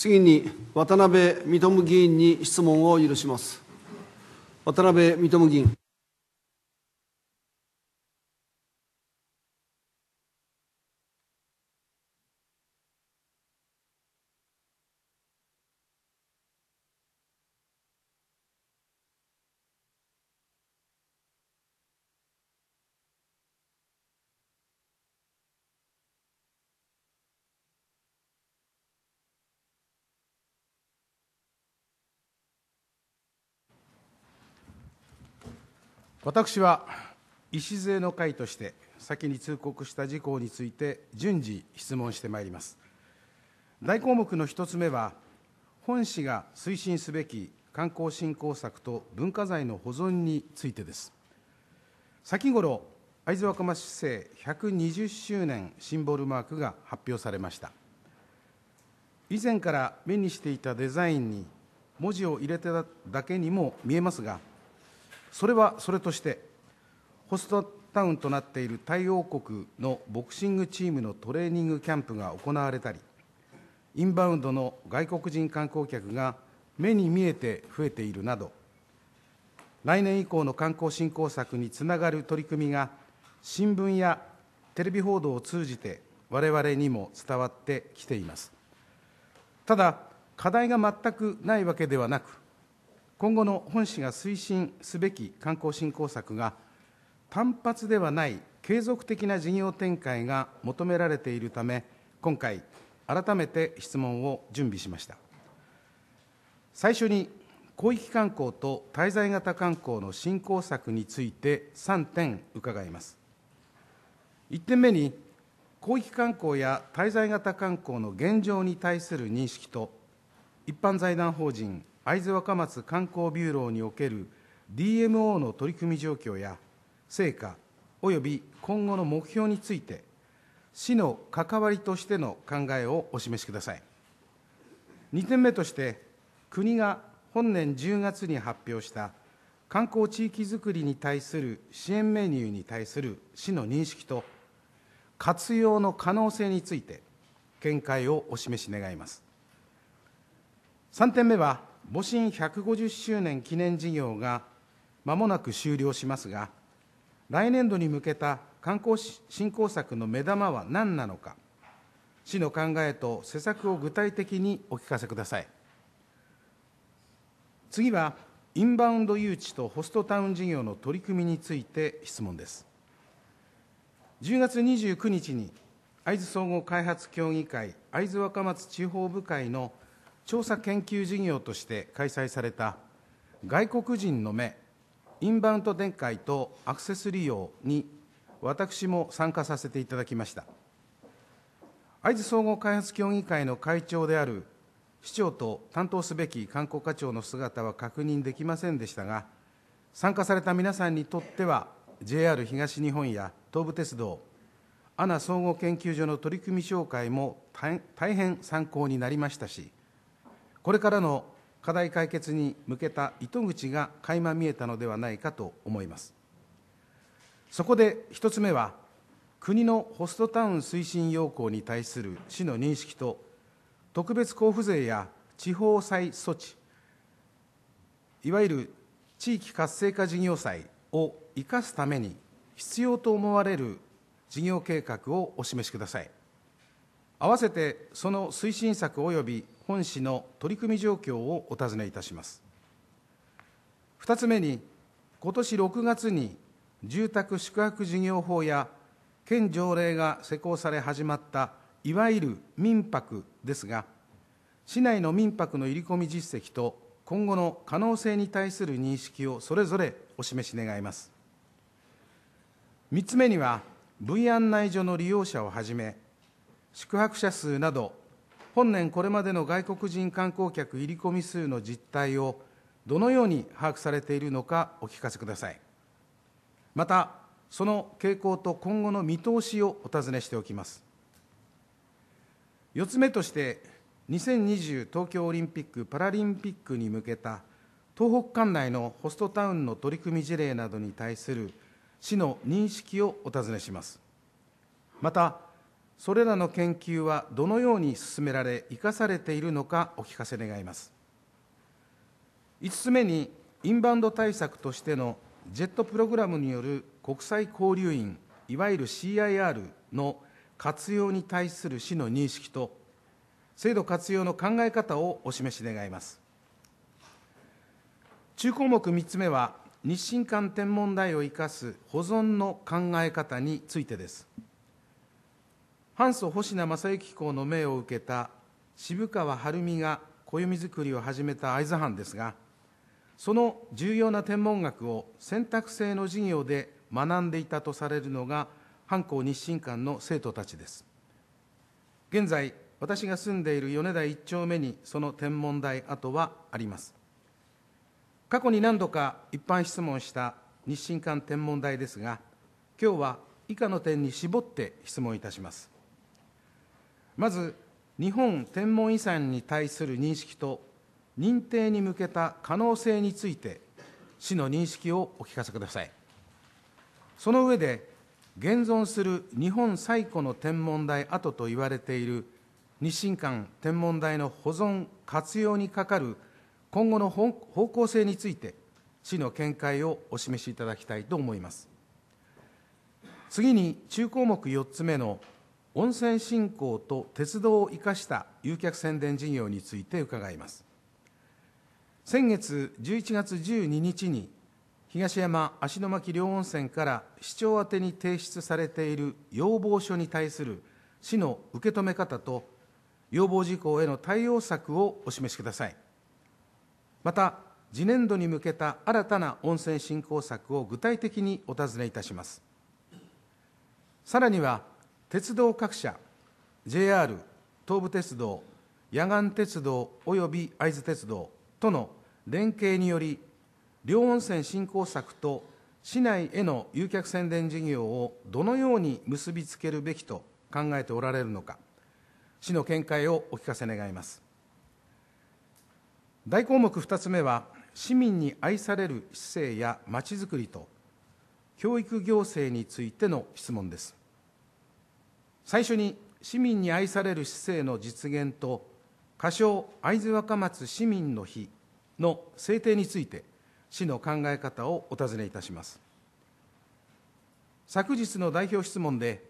次に渡辺友議員に質問を許します。渡辺友議員。私は礎の会として先に通告した事項について順次質問してまいります大項目の1つ目は本市が推進すべき観光振興策と文化財の保存についてです先頃会津若松市政120周年シンボルマークが発表されました以前から目にしていたデザインに文字を入れただけにも見えますがそれはそれとしてホストタウンとなっているタイ王国のボクシングチームのトレーニングキャンプが行われたりインバウンドの外国人観光客が目に見えて増えているなど来年以降の観光振興策につながる取り組みが新聞やテレビ報道を通じて我々にも伝わってきていますただ課題が全くないわけではなく今後の本市が推進すべき観光振興策が単発ではない継続的な事業展開が求められているため今回改めて質問を準備しました最初に広域観光と滞在型観光の振興策について3点伺います1点目に広域観光や滞在型観光の現状に対する認識と一般財団法人会津若松観光ビューローにおける DMO の取り組み状況や成果及び今後の目標について市の関わりとしての考えをお示しください2点目として国が本年10月に発表した観光地域づくりに対する支援メニューに対する市の認識と活用の可能性について見解をお示し願います3点目は戊辰150周年記念事業がまもなく終了しますが、来年度に向けた観光振興策の目玉は何なのか、市の考えと施策を具体的にお聞かせください。次は、インバウンド誘致とホストタウン事業の取り組みについて質問です。10月29日に会津総合開発協議会会津若松地方部会の調査研究事業として開催された外国人の目インバウンド展開とアクセス利用に私も参加させていただきました会津総合開発協議会の会長である市長と担当すべき観光課長の姿は確認できませんでしたが参加された皆さんにとっては JR 東日本や東武鉄道アナ総合研究所の取り組み紹介も大変参考になりましたしこれからの課題解決に向けた糸口が垣間見えたのではないかと思いますそこで1つ目は国のホストタウン推進要項に対する市の認識と特別交付税や地方債措置いわゆる地域活性化事業債を生かすために必要と思われる事業計画をお示しください。合わせてその推進策及び本市の取り組み状況をお尋ねいたします2つ目に今年6月に住宅宿泊事業法や県条例が施行され始まったいわゆる民泊ですが市内の民泊の入り込み実績と今後の可能性に対する認識をそれぞれお示し願います3つ目には V 案内所の利用者をはじめ宿泊者数など本年これまでの外国人観光客入り込み数の実態をどのように把握されているのかお聞かせくださいまたその傾向と今後の見通しをお尋ねしておきます4つ目として2020東京オリンピック・パラリンピックに向けた東北管内のホストタウンの取り組み事例などに対する市の認識をお尋ねしますまたそれらの研究はどのように進められ生かされているのかお聞かせ願います5つ目にインバウンド対策としてのジェットプログラムによる国際交流員いわゆる CIR の活用に対する市の認識と制度活用の考え方をお示し願います中項目3つ目は日清館天文台を生かす保存の考え方についてです阪祖星名正幸公の命を受けた渋川晴美が暦作りを始めた会津藩ですがその重要な天文学を選択制の授業で学んでいたとされるのが藩校日進館の生徒たちです現在私が住んでいる米田一丁目にその天文台跡はあります過去に何度か一般質問した日進館天文台ですが今日は以下の点に絞って質問いたしますまず日本天文遺産に対する認識と認定に向けた可能性について市の認識をお聞かせくださいその上で現存する日本最古の天文台跡と言われている日進館天文台の保存活用にかかる今後の方向性について市の見解をお示しいただきたいと思います次に中項目4つ目の温泉振興と鉄道を生かした誘客宣伝事業について伺います先月11月12日に東山芦ノ牧両温泉から市長宛てに提出されている要望書に対する市の受け止め方と要望事項への対応策をお示しくださいまた次年度に向けた新たな温泉振興策を具体的にお尋ねいたしますさらには鉄道各社 JR 東武鉄道野岸鉄道及び会津鉄道との連携により両温泉振興策と市内への誘客宣伝事業をどのように結びつけるべきと考えておられるのか市の見解をお聞かせ願います大項目2つ目は市民に愛される市政やまちづくりと教育行政についての質問です最初に市民に愛される市政の実現と仮称会津若松市民の日の制定について市の考え方をお尋ねいたします昨日の代表質問で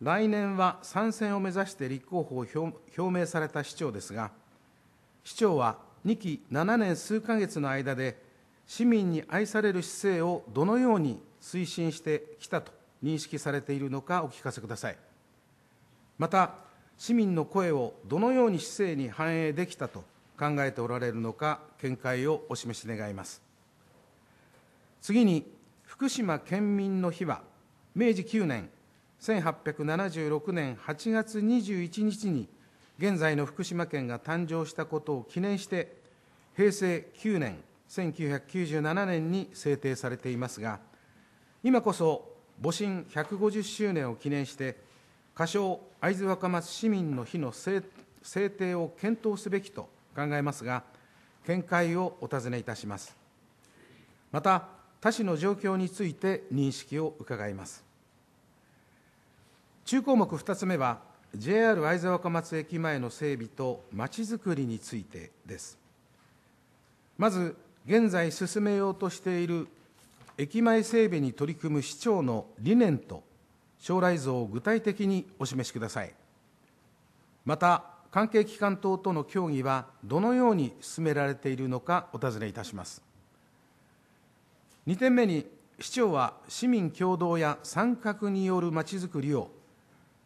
来年は参戦を目指して立候補を表明された市長ですが市長は2期7年数か月の間で市民に愛される市政をどのように推進してきたと認識されているのかお聞かせください。また、市民の声をどのように市政に反映できたと考えておられるのか、見解をお示し願います。次に、福島県民の日は、明治9年、1876年8月21日に、現在の福島県が誕生したことを記念して、平成9年、1997年に制定されていますが、今こそ、戊辰150周年を記念して、仮称会津若松市民の日の制定を検討すべきと考えますが見解をお尋ねいたしますまた他市の状況について認識を伺います中項目2つ目は JR 会津若松駅前の整備とまちづくりについてですまず現在進めようとしている駅前整備に取り組む市長の理念と将来像を具体的にお示しくださいまた関係機関等との協議はどのように進められているのかお尋ねいたします2点目に市長は市民共同や参画によるまちづくりを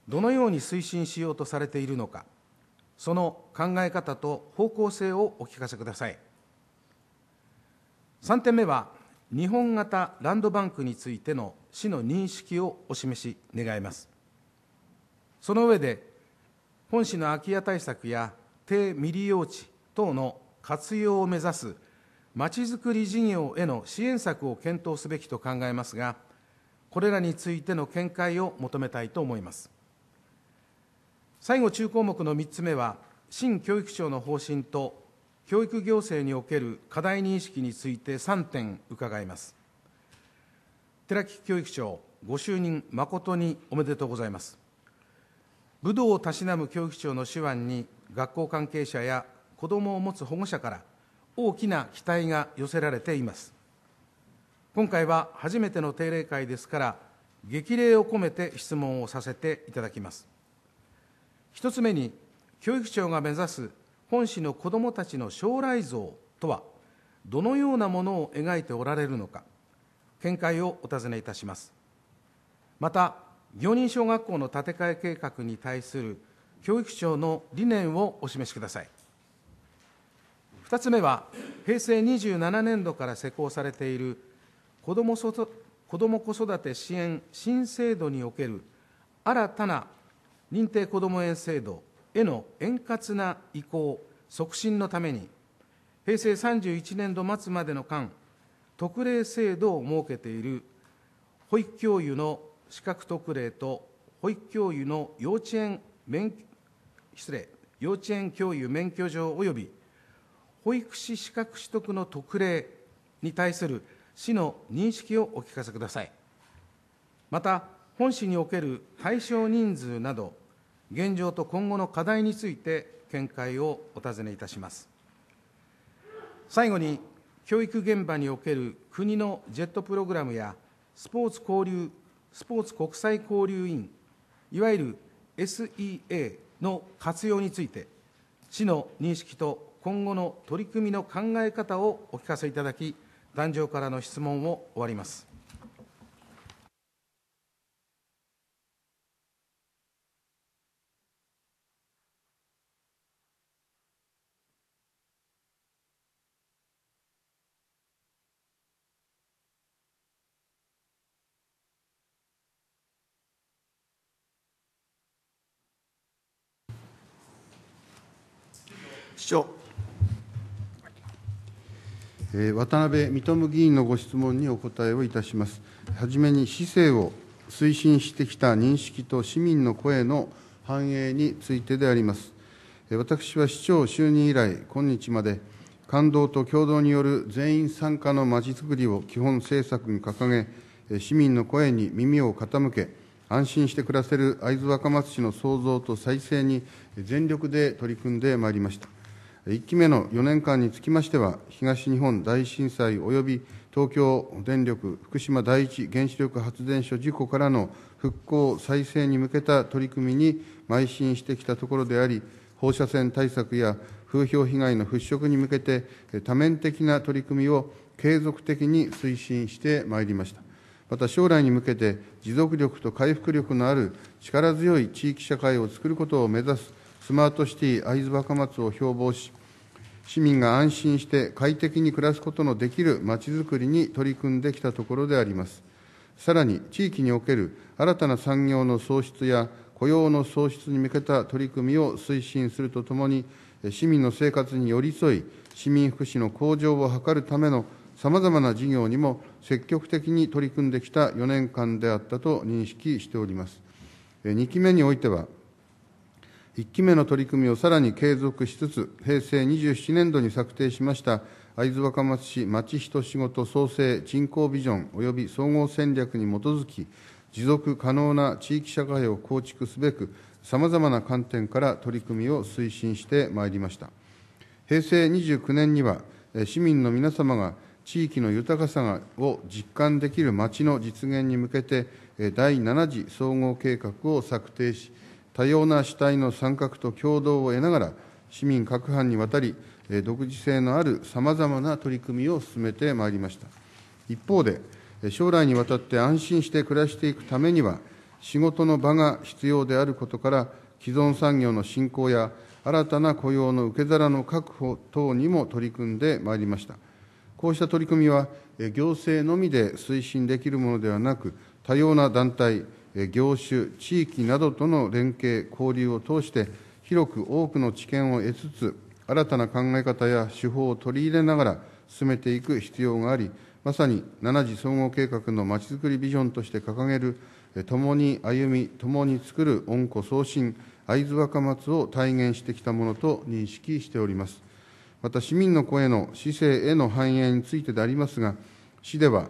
どのように推進しようとされているのかその考え方と方向性をお聞かせください3点目は日本型ランドバンクについての死の認識をお示し願いますその上で本市の空き家対策や低未利用地等の活用を目指すまちづくり事業への支援策を検討すべきと考えますがこれらについての見解を求めたいと思います最後中項目の3つ目は新教育庁の方針と教育行政における課題認識について3点伺います寺木教育長ご就任誠におめでとうございます武道をたしなむ教育長の手腕に学校関係者や子どもを持つ保護者から大きな期待が寄せられています今回は初めての定例会ですから激励を込めて質問をさせていただきます一つ目に教育長が目指す本市の子どもたちの将来像とはどのようなものを描いておられるのか見解をお尋ねいたしますまた行人小学校の建て替え計画に対する教育省の理念をお示しください2つ目は平成27年度から施行されている子ども子育て支援新制度における新たな認定こども園制度への円滑な移行促進のために平成31年度末までの間特例制度を設けている保育教諭の資格特例と保育教諭の幼稚園免失礼幼稚園教諭免許状及び保育士資格取得の特例に対する市の認識をお聞かせくださいまた本市における対象人数など現状と今後の課題について見解をお尋ねいたします最後に教育現場における国のジェットプログラムやスポーツ交流スポーツ国際交流員いわゆる SEA の活用について市の認識と今後の取り組みの考え方をお聞かせいただき壇上からの質問を終わります。市長。渡辺認議員のご質問にお答えをいたします。はじめに市政を推進してきた認識と市民の声の反映についてであります。私は市長就任以来、今日まで感動と共同による全員参加のまちづくりを基本政策に掲げ、市民の声に耳を傾け、安心して暮らせる会津若松市の創造と再生に全力で取り組んでまいりました。1期目の4年間につきましては、東日本大震災および東京電力福島第一原子力発電所事故からの復興・再生に向けた取り組みに邁進してきたところであり、放射線対策や風評被害の払拭に向けて、多面的な取り組みを継続的に推進してまいりました。また将来に向けて持続力と回復力のある力強い地域社会を作ることを目指すスマートシティ会津若松を標榜し市民が安心して快適に暮らすことのできるまちづくりに取り組んできたところでありますさらに地域における新たな産業の創出や雇用の創出に向けた取り組みを推進するとともに市民の生活に寄り添い市民福祉の向上を図るためのさまざまな事業にも積極的に取り組んできた4年間であったと認識しております2期目においては1期目の取り組みをさらに継続しつつ、平成27年度に策定しました会津若松市町人ひと創生人口ビジョン及び総合戦略に基づき、持続可能な地域社会を構築すべく、さまざまな観点から取り組みを推進してまいりました。平成29年には、市民の皆様が地域の豊かさを実感できる町の実現に向けて、第7次総合計画を策定し、多様な主体の参画と協働を得ながら、市民各班にわたり、独自性のあるさまざまな取り組みを進めてまいりました。一方で、将来にわたって安心して暮らしていくためには、仕事の場が必要であることから、既存産業の振興や新たな雇用の受け皿の確保等にも取り組んでまいりました。こうした取り組みは、行政のみで推進できるものではなく、多様な団体、業種、地域などとの連携、交流を通して、広く多くの知見を得つつ、新たな考え方や手法を取り入れながら進めていく必要があり、まさに7次総合計画のまちづくりビジョンとして掲げる、共に歩み、共に作る温子創新、会津若松を体現してきたものと認識しております。また市民の声の市政への反映についてでありますが、市では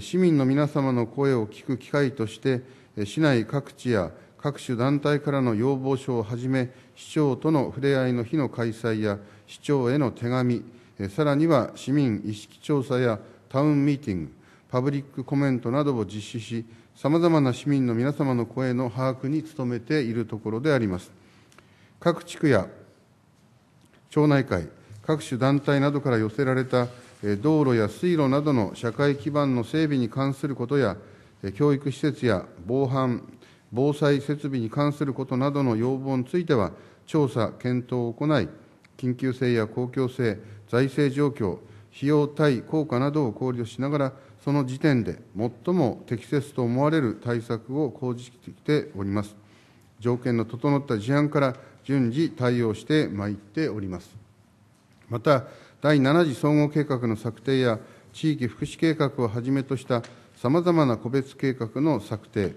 市民の皆様の声を聞く機会として、市内各地や各種団体からの要望書をはじめ、市長との触れ合いの日の開催や、市長への手紙、さらには市民意識調査やタウンミーティング、パブリックコメントなどを実施し、さまざまな市民の皆様の声の把握に努めているところであります。各地区や町内会、各種団体などから寄せられた道路や水路などの社会基盤の整備に関することや、教育施設や防犯、防災設備に関することなどの要望については、調査、検討を行い、緊急性や公共性、財政状況、費用対効果などを考慮しながら、その時点で最も適切と思われる対策を講じてきております。条件の整った事案から順次対応してまいっております。また、第7次総合計画の策定や地域福祉計画をはじめとしたさまざまな個別計画の策定、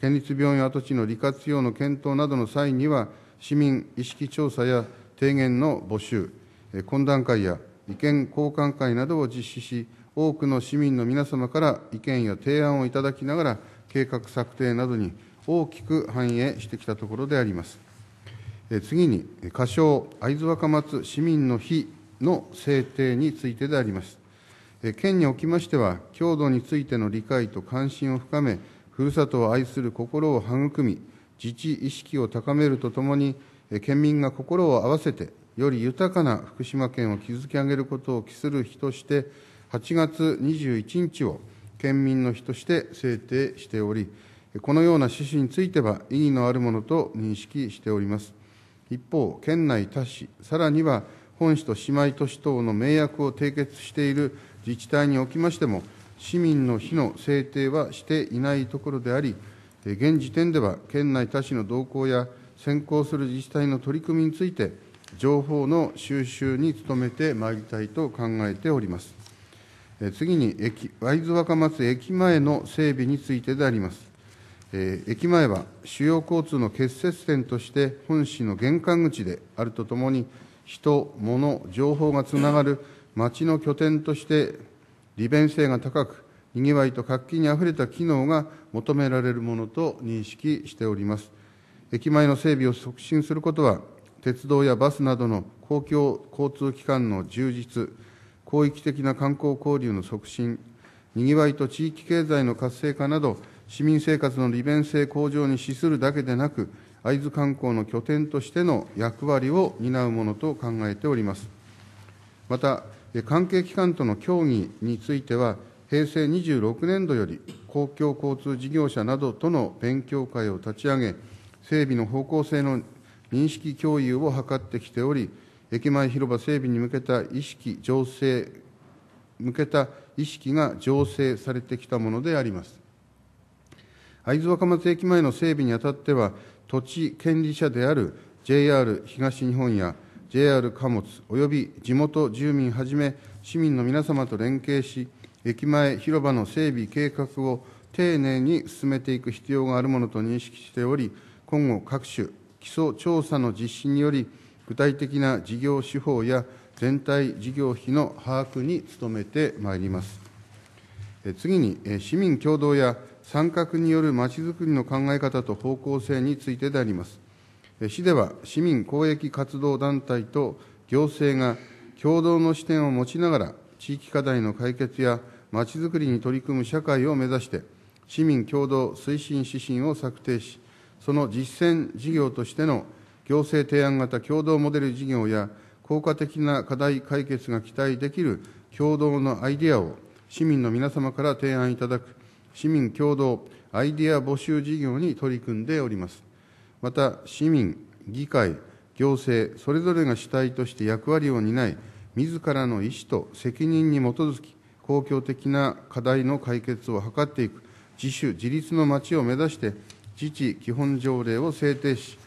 県立病院跡地の利活用の検討などの際には、市民意識調査や提言の募集、懇談会や意見交換会などを実施し、多くの市民の皆様から意見や提案をいただきながら、計画策定などに大きく反映してきたところであります。次に、仮称会津若松市民の日の制定についてであります。県におきましては、郷土についての理解と関心を深め、ふるさとを愛する心を育み、自治意識を高めるとともに、県民が心を合わせて、より豊かな福島県を築き上げることを期する日として、8月21日を県民の日として制定しており、このような趣旨については意義のあるものと認識しております。一方、県内他市、さらには本市と姉妹都市等の名約を締結している自治体におきましても、市民の日の制定はしていないところであり、現時点では県内他市の動向や先行する自治体の取り組みについて、情報の収集に努めてまいりたいと考えております。次に駅、会津若松駅前の整備についてであります。え駅前は主要交通の結節点として本市の玄関口であるとともに人、物、情報がつながる町の拠点として利便性が高く、にぎわいと活気にあふれた機能が求められるものと認識しております。駅前の整備を促進することは、鉄道やバスなどの公共交通機関の充実、広域的な観光交流の促進、にぎわいと地域経済の活性化など、市民生活の利便性向上に資するだけでなく、会津観光の拠点としての役割を担うものと考えております。また関係機関との協議については、平成26年度より公共交通事業者などとの勉強会を立ち上げ、整備の方向性の認識共有を図ってきており、駅前広場整備に向けた意識醸成、向けた意識が醸成されてきたものであります。会津若松駅前の整備にあたっては、土地権利者である JR 東日本や JR 貨物および地元住民はじめ市民の皆様と連携し、駅前広場の整備計画を丁寧に進めていく必要があるものと認識しており、今後各種基礎調査の実施により、具体的な事業手法や全体事業費の把握に努めてまいります。次に、市民協働や参画によるまちづくりの考え方と方向性についてであります。市では市民公益活動団体と行政が共同の視点を持ちながら、地域課題の解決やまちづくりに取り組む社会を目指して、市民共同推進指針を策定し、その実践事業としての行政提案型共同モデル事業や、効果的な課題解決が期待できる共同のアイデアを市民の皆様から提案いただく市民共同アイデア募集事業に取り組んでおります。また市民、議会、行政、それぞれが主体として役割を担い、自らの意思と責任に基づき、公共的な課題の解決を図っていく、自主・自立の町を目指して、自治基本条例を制定し、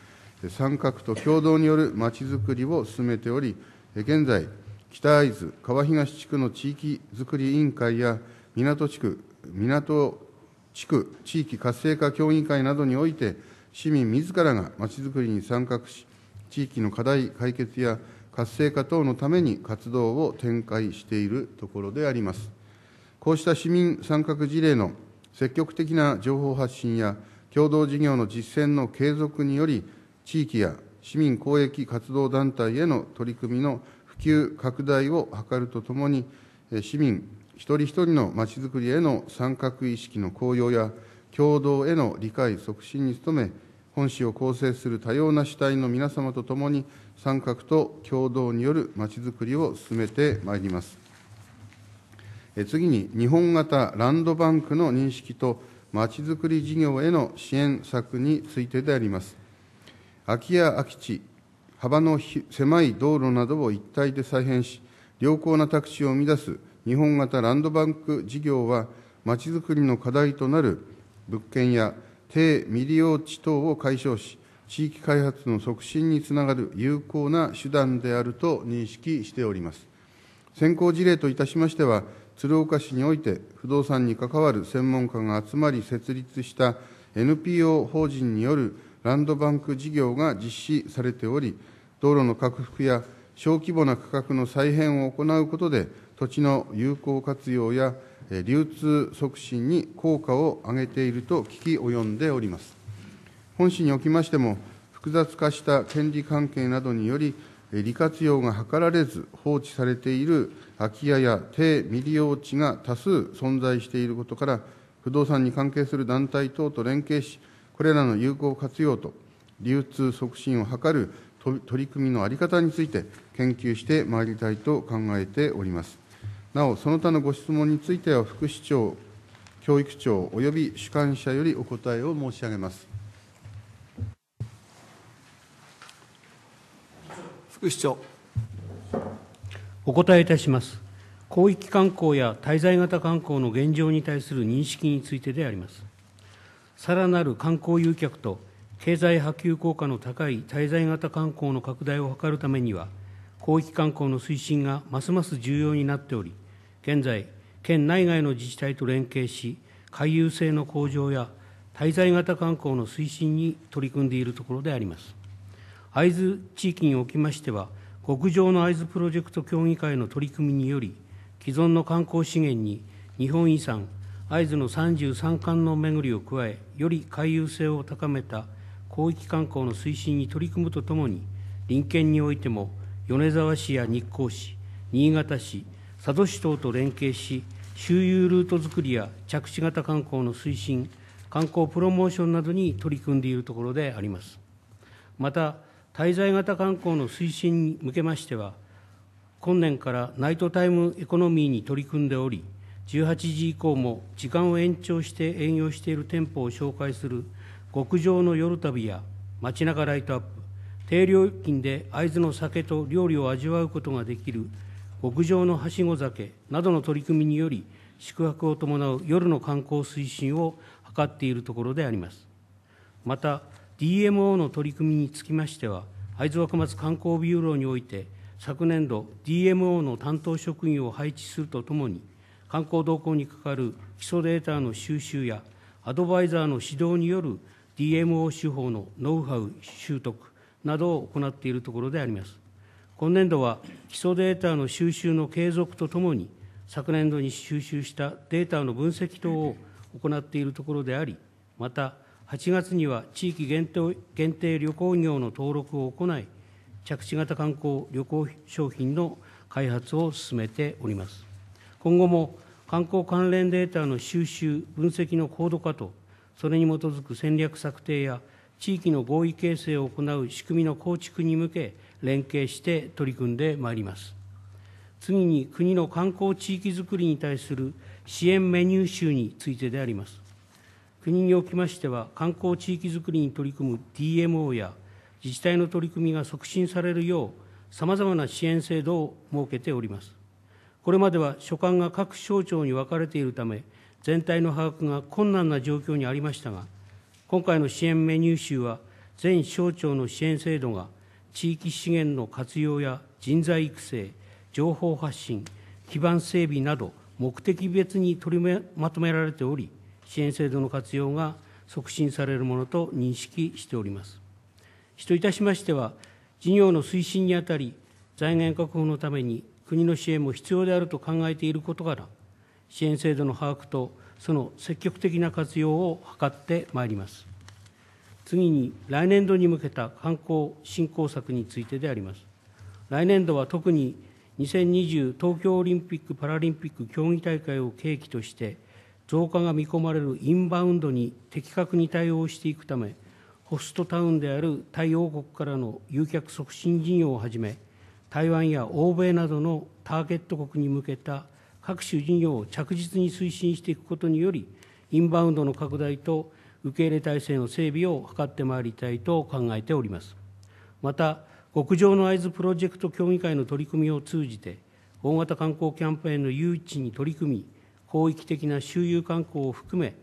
参画と共同によるまちづくりを進めており、現在、北会津、川東地区の地域づくり委員会や、港地区、港地区地域活性化協議会などにおいて、市民自らがまちづくりに参画し、地域の課題解決や活性化等のために活動を展開しているところであります。こうした市民参画事例の積極的な情報発信や共同事業の実践の継続により、地域や市民公益活動団体への取り組みの普及拡大を図るとともに、市民一人一人のまちづくりへの参画意識の高揚や、共同への理解促進に努め、本市を構成する多様な主体の皆様と共に、参画と共同によるまちづくりを進めてまいります。次に、日本型ランドバンクの認識と、まちづくり事業への支援策についてであります。空き家空き地、幅の狭い道路などを一体で再編し、良好な宅地を生み出す日本型ランドバンク事業は、まちづくりの課題となる物件や低未利用地等を解消し、地域開発の促進につながる有効な手段であると認識しております。先行事例といたしましては、鶴岡市において不動産に関わる専門家が集まり設立した NPO 法人によるランドバンク事業が実施されており、道路の拡幅や小規模な価格の再編を行うことで、土地の有効活用や流通促進に効果を上げていると聞き及んでおります。本市におきましても、複雑化した権利関係などにより、利活用が図られず放置されている空き家や低未利用地が多数存在していることから、不動産に関係する団体等と連携し、これらの有効活用と流通促進を図る取り組みの在り方について研究してまいりたいと考えております。なお、その他のご質問については、副市長、教育長及び主幹者よりお答えを申し上げます。副市長。お答えいたします。広域観光や滞在型観光の現状に対する認識についてであります。さらなる観光誘客と経済波及効果の高い滞在型観光の拡大を図るためには、広域観光の推進がますます重要になっており、現在、県内外の自治体と連携し、回遊性の向上や滞在型観光の推進に取り組んでいるところであります。会津地域におきましては、極上の会津プロジェクト協議会の取り組みにより、既存の観光資源に日本遺産、会津の33冠の巡りを加え、より回遊性を高めた広域観光の推進に取り組むとともに、隣県においても、米沢市や日光市、新潟市、佐渡市等と連携し、周遊ルート作りや着地型観光の推進、観光プロモーションなどに取り組んでいるところであります。また、滞在型観光の推進に向けましては、今年からナイトタイムエコノミーに取り組んでおり、18時以降も時間を延長して営業している店舗を紹介する極上の夜旅や街中ライトアップ、低料金で会津の酒と料理を味わうことができる極上のはしご酒などの取り組みにより、宿泊を伴う夜の観光推進を図っているところであります。また、DMO の取り組みにつきましては、会津若松観光ビューローにおいて、昨年度、DMO の担当職員を配置するとともに、観光動向に係る基礎データの収集や、アドバイザーの指導による DMO 手法のノウハウ習得などを行っているところであります。今年度は基礎データの収集の継続とともに、昨年度に収集したデータの分析等を行っているところであり、また、8月には地域限定旅行業の登録を行い、着地型観光旅行商品の開発を進めております。今後も観光関連データの収集、分析の高度化と、それに基づく戦略策定や地域の合意形成を行う仕組みの構築に向け、連携して取り組んでまいります次に国の観光地域づくりに対する支援メニュー集についてであります国におきましては観光地域づくりに取り組む DMO や自治体の取り組みが促進されるようさまざまな支援制度を設けておりますこれまでは所管が各省庁に分かれているため全体の把握が困難な状況にありましたが今回の支援メニュー集は全省庁の支援制度が地域資源の活用や人材育成、情報発信、基盤整備など、目的別に取りまとめられており、支援制度の活用が促進されるものと認識しております。しといたしましては、事業の推進にあたり、財源確保のために国の支援も必要であると考えていることから、支援制度の把握とその積極的な活用を図ってまいります。次に来年度に向けた観光振興策についてであります。来年度は特に2020東京オリンピック・パラリンピック競技大会を契機として、増加が見込まれるインバウンドに的確に対応していくため、ホストタウンであるタイ王国からの誘客促進事業をはじめ、台湾や欧米などのターゲット国に向けた各種事業を着実に推進していくことにより、インバウンドの拡大と受け入れ体制の整備を図ってまいりたいと考えておりますまた極上の会津プロジェクト協議会の取り組みを通じて大型観光キャンペーンの誘致に取り組み広域的な周遊観光を含め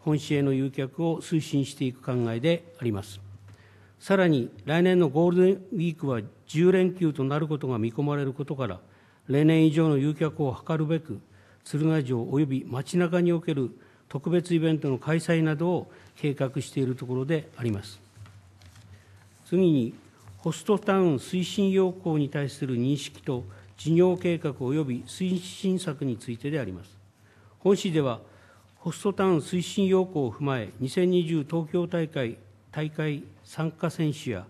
本市への誘客を推進していく考えでありますさらに来年のゴールデンウィークは10連休となることが見込まれることから例年以上の誘客を図るべく鶴ヶ城及び街中における特別イベントの開催などを計画しているところであります。次に、ホストタウン推進要項に対する認識と事業計画及び推進策についてであります。本市では、ホストタウン推進要項を踏まえ、2020東京大会大会参加選手や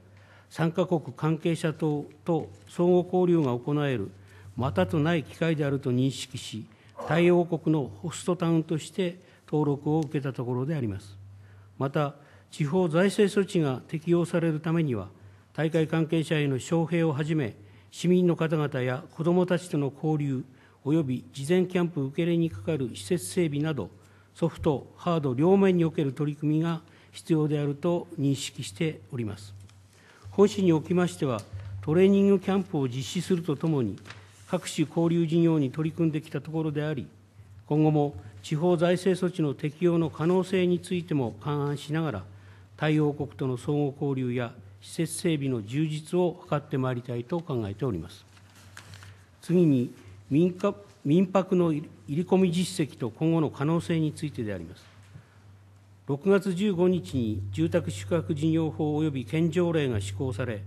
参加国関係者等と相互交流が行えるまたとない機会であると認識し、対応国のホストタウンとして登録を受けたところであります。また、地方財政措置が適用されるためには、大会関係者への招聘をはじめ、市民の方々や子どもたちとの交流、および事前キャンプ受け入れにかかる施設整備など、ソフト、ハード両面における取り組みが必要であると認識しております。本市におきましては、トレーニングキャンプを実施するとともに、各種交流事業に取り組んできたところであり、今後も地方財政措置の適用の可能性についても勘案しながら、対応国との相互交流や施設整備の充実を図ってまいりたいと考えております。次に民家民泊の入り込み実績と今後の可能性についてであります。6月15日に住宅宿泊事業法及び県条例が施行され、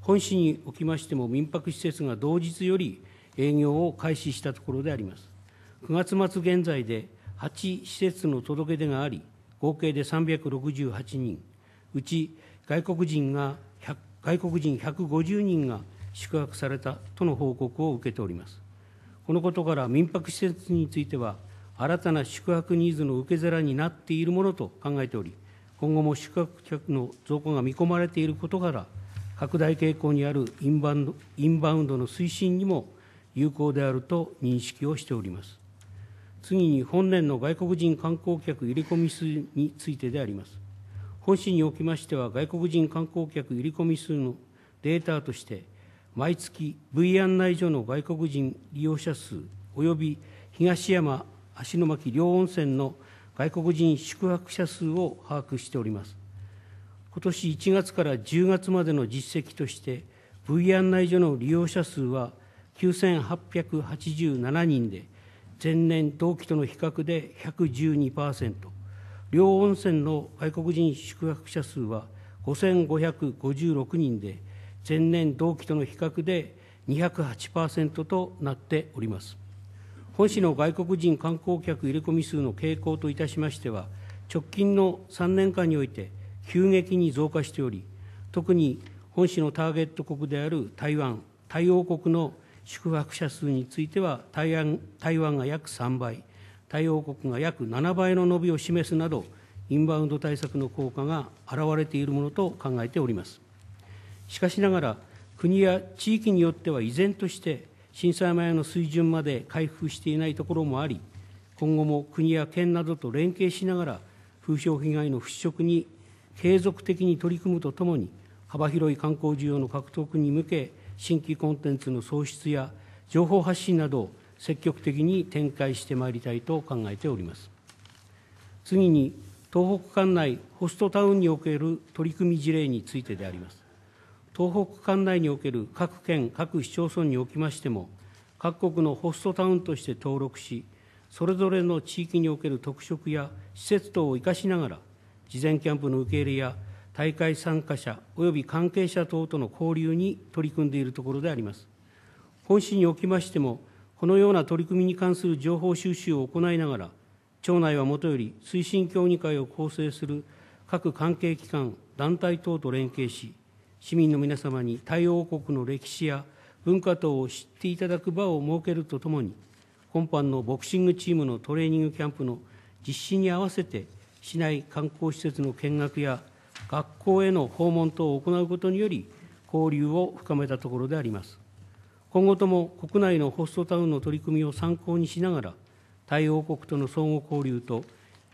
本市におきましても民泊施設が同日より営業を開始したところであります。9月末現在で8施設の届け出があり、合計で368人、うち外国人が外国人150人が宿泊されたとの報告を受けております。このことから民泊施設については、新たな宿泊ニーズの受け皿になっているものと考えており、今後も宿泊客の増加が見込まれていることから、拡大傾向にあるインバウンドの推進にも有効であると認識をしております。次に本年の外国人観光客入り込み数についてであります。本市におきましては、外国人観光客入り込み数のデータとして、毎月 V 案内所の外国人利用者数及び東山芦ノ牧両温泉の外国人宿泊者数を把握しております。今年1月から10月までの実績として、V 案内所の利用者数は9887人で、前年同期との比較で112%、両温泉の外国人宿泊者数は5556人で、前年同期との比較で208%となっております。本市の外国人観光客入れ込み数の傾向といたしましては、直近の3年間において急激に増加しており、特に本市のターゲット国である台湾、台湾国の宿泊者数については台湾台湾が約3倍、対応国が約7倍の伸びを示すなど、インバウンド対策の効果が現れているものと考えております。しかしながら、国や地域によっては依然として震災前の水準まで回復していないところもあり、今後も国や県などと連携しながら、風評被害の払拭に継続的に取り組むとともに、幅広い観光需要の獲得に向け、新規コンテンツの創出や情報発信などを積極的に展開してまいりたいと考えております次に東北管内ホストタウンにおける取り組み事例についてであります東北管内における各県各市町村におきましても各国のホストタウンとして登録しそれぞれの地域における特色や施設等を生かしながら事前キャンプの受け入れや大会参加者及び関係者等との交流に取り組んでいるところであります。本市におきましても、このような取り組みに関する情報収集を行いながら、町内はもとより推進協議会を構成する各関係機関、団体等と連携し、市民の皆様に太陽王国の歴史や文化等を知っていただく場を設けるとともに、今般のボクシングチームのトレーニングキャンプの実施に合わせて、市内観光施設の見学や学校への訪問等を行うことにより、交流を深めたところであります。今後とも国内のホストタウンの取り組みを参考にしながら、対応国との相互交流と、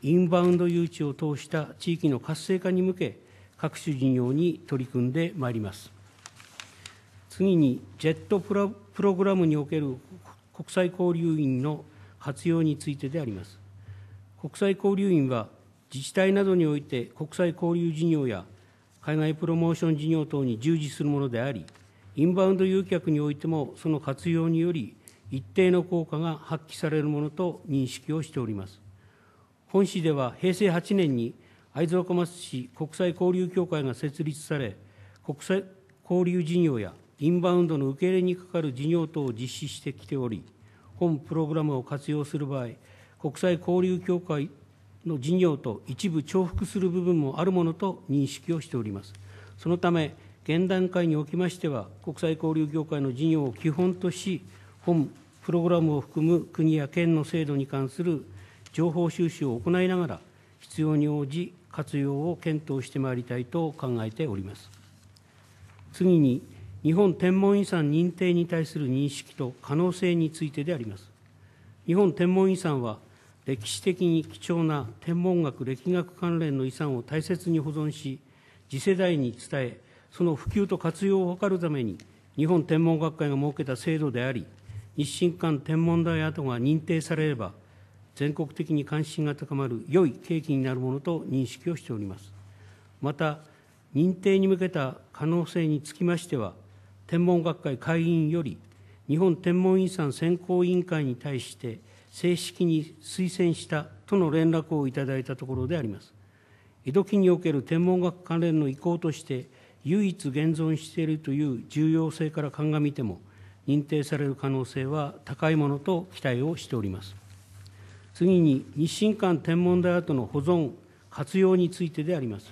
インバウンド誘致を通した地域の活性化に向け、各種事業に取り組んでまいります。次に、ジェットプログラムにおける国際交流員の活用についてであります。国際交流員は、自治体などにおいて国際交流事業や海外プロモーション事業等に従事するものであり、インバウンド誘客においても、その活用により、一定の効果が発揮されるものと認識をしております。本市では平成8年に会津若松市国際交流協会が設立され、国際交流事業やインバウンドの受け入れにかかる事業等を実施してきており、本プログラムを活用する場合、国際交流協会の事業と一部重複する部分もあるものと認識をしております。そのため、現段階におきましては、国際交流業界の事業を基本とし、本プログラムを含む国や県の制度に関する情報収集を行いながら、必要に応じ活用を検討してまいりたいと考えております。次に、日本天文遺産認定に対する認識と可能性についてであります。日本天文遺産は、歴史的に貴重な天文学歴学関連の遺産を大切に保存し次世代に伝えその普及と活用を図るために日本天文学会が設けた制度であり日進館天文台跡が認定されれば全国的に関心が高まる良い契機になるものと認識をしておりますまた認定に向けた可能性につきましては天文学会会員より日本天文遺産選考委員会に対して正式に推薦したとの連絡をいただいたところであります。江戸期における天文学関連の意向として唯一現存しているという重要性から鑑みても認定される可能性は高いものと期待をしております。次に日清館天文台跡の保存活用についてであります。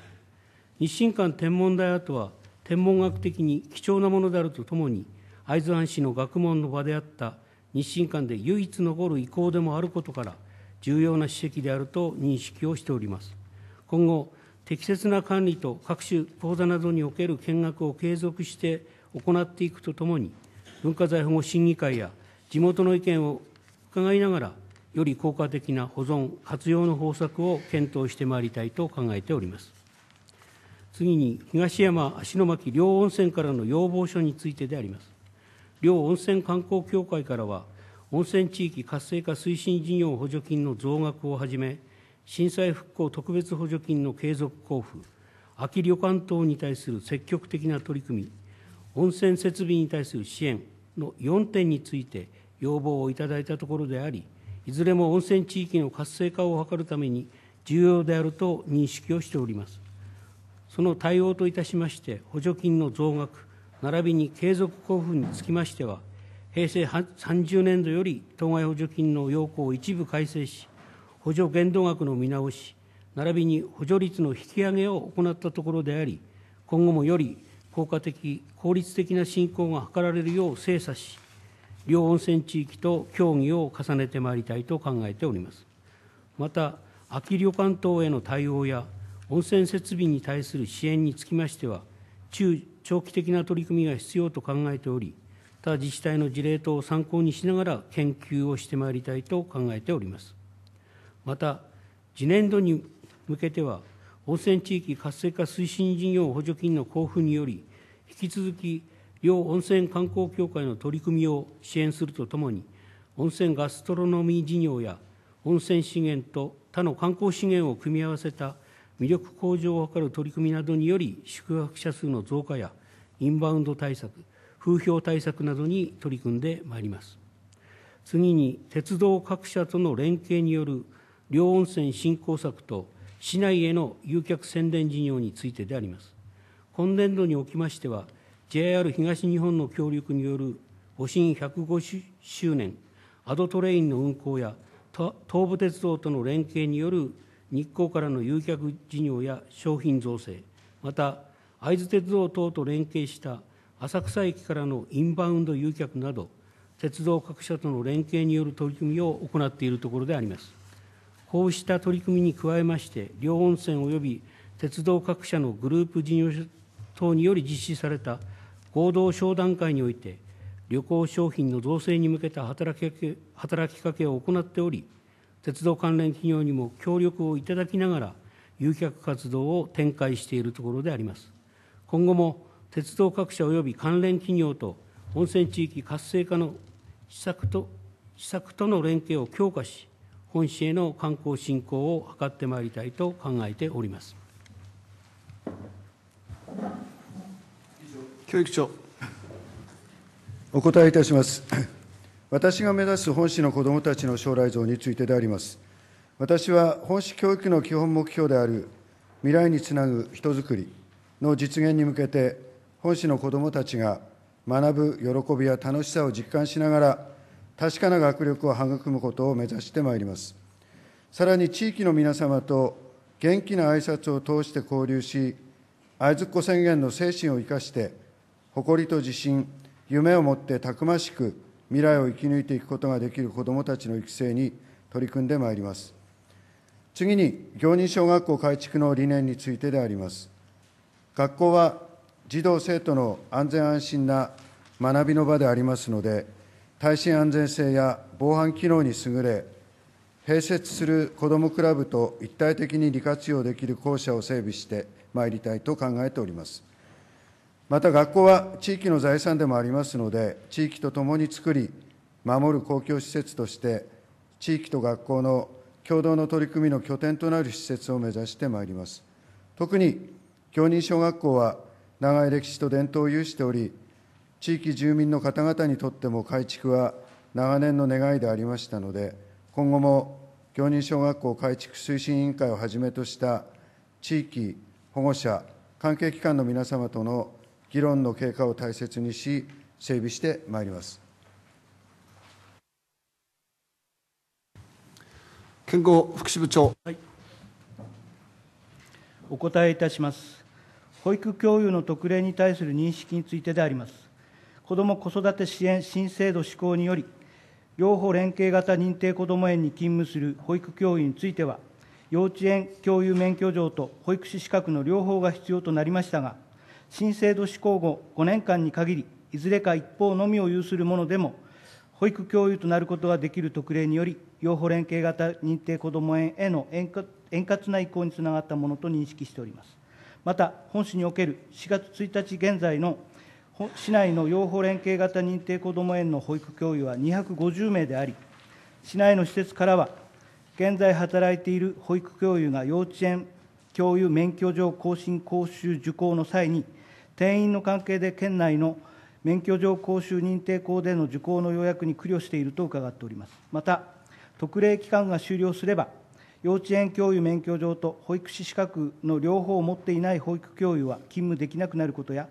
日清館天文台跡は天文学的に貴重なものであるとともに会津藩士の学問の場であった日進間で唯一残る意向でもあることから、重要な史跡であると認識をしております。今後、適切な管理と各種講座などにおける見学を継続して行っていくとともに、文化財保護審議会や地元の意見を伺いながら、より効果的な保存、活用の方策を検討してまいりたいと考えております。次に、東山・芦ノ牧両温泉からの要望書についてであります。両温泉観光協会からは温泉地域活性化推進事業補助金の増額をはじめ震災復興特別補助金の継続交付空き旅館等に対する積極的な取り組み温泉設備に対する支援の4点について要望をいただいたところでありいずれも温泉地域の活性化を図るために重要であると認識をしておりますその対応といたしまして補助金の増額並びに継続交付につきましては、平成30年度より当該補助金の要項を一部改正し、補助限度額の見直し、並びに補助率の引き上げを行ったところであり、今後もより効果的、効率的な振興が図られるよう精査し、両温泉地域と協議を重ねてまいりたいと考えております。また、き旅館等への対応や温泉設備に対する支援につきましては、中長期的な取り組みが必要と考えており、他自治体の事例等を参考にしながら研究をしてまいりたいと考えております。また、次年度に向けては、温泉地域活性化推進事業補助金の交付により、引き続き、両温泉観光協会の取り組みを支援するとともに、温泉ガストロノミー事業や温泉資源と他の観光資源を組み合わせた魅力向上を図る取り組みなどにより、宿泊者数の増加やインバウンド対策風評対策などに取り組んでまいります次に鉄道各社との連携による両温泉振興策と市内への誘客宣伝事業についてであります今年度におきましては JR 東日本の協力による戊辰150周年アドトレインの運行や東武鉄道との連携による日光からの誘客事業や商品造成また会津鉄道等と連携した浅草駅からのインバウンド誘客など鉄道各社との連携による取り組みを行っているところでありますこうした取り組みに加えまして両温泉及び鉄道各社のグループ事業者等により実施された合同商談会において旅行商品の造成に向けた働き働きかけを行っており鉄道関連企業にも協力をいただきながら誘客活動を展開しているところであります今後も鉄道各社及び関連企業と温泉地域活性化の施策と施策との連携を強化し、本市への観光振興を図ってまいりたいと考えております。教育長お答えいたします。私が目指す本市の子どもたちの将来像についてであります。私は本市教育の基本目標である未来につなぐ人づくり、の実現に向けて、本市の子どもたちが学ぶ喜びや楽しさを実感しながら、確かな学力を育むことを目指してまいります。さらに地域の皆様と元気な挨拶を通して交流し、会津っ子宣言の精神を生かして、誇りと自信、夢を持ってたくましく未来を生き抜いていくことができる子どもたちの育成に取り組んでまいります。次に、行人小学校改築の理念についてであります。学校は児童・生徒の安全安心な学びの場でありますので、耐震安全性や防犯機能に優れ、併設する子どもクラブと一体的に利活用できる校舎を整備してまいりたいと考えております。また学校は地域の財産でもありますので、地域とともに作り、守る公共施設として、地域と学校の共同の取り組みの拠点となる施設を目指してまいります。特に京仁小学校は長い歴史と伝統を有しており地域住民の方々にとっても改築は長年の願いでありましたので今後も京仁小学校改築推進委員会をはじめとした地域保護者関係機関の皆様との議論の経過を大切にし整備してまいります健康福祉部長、はい、お答えいたします保育教諭の特例に対する認識についてであります。子ども・子育て支援新制度施行により、両方連携型認定こども園に勤務する保育教諭については、幼稚園教諭免許状と保育士資格の両方が必要となりましたが、新制度施行後5年間に限り、いずれか一方のみを有するものでも、保育教諭となることができる特例により、両方連携型認定こども園への円滑な移行につながったものと認識しております。また、本市における4月1日現在の市内の養護連携型認定こども園の保育教諭は250名であり、市内の施設からは、現在働いている保育教諭が幼稚園教諭免許状更新講習受講の際に、定員の関係で県内の免許状講習認定校での受講の予約に苦慮していると伺っております。また特例期間が終了すれば幼稚園教諭免許状と保育士資格の両方を持っていない保育教諭は勤務できなくなることや、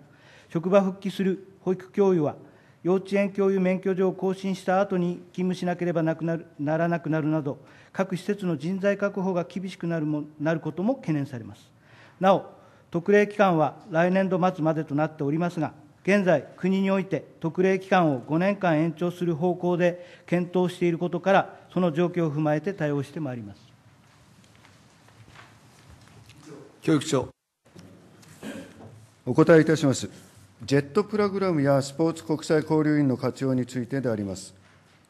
職場復帰する保育教諭は、幼稚園教諭免許状を更新した後に勤務しなければなくなるならなくなるなど、各施設の人材確保が厳しくなるもなることも懸念されます。なお、特例期間は来年度末までとなっておりますが、現在、国において特例期間を5年間延長する方向で検討していることから、その状況を踏まえて対応してまいります。教育長。お答えいたします。ジェットプログラムやスポーツ国際交流員の活用についてであります。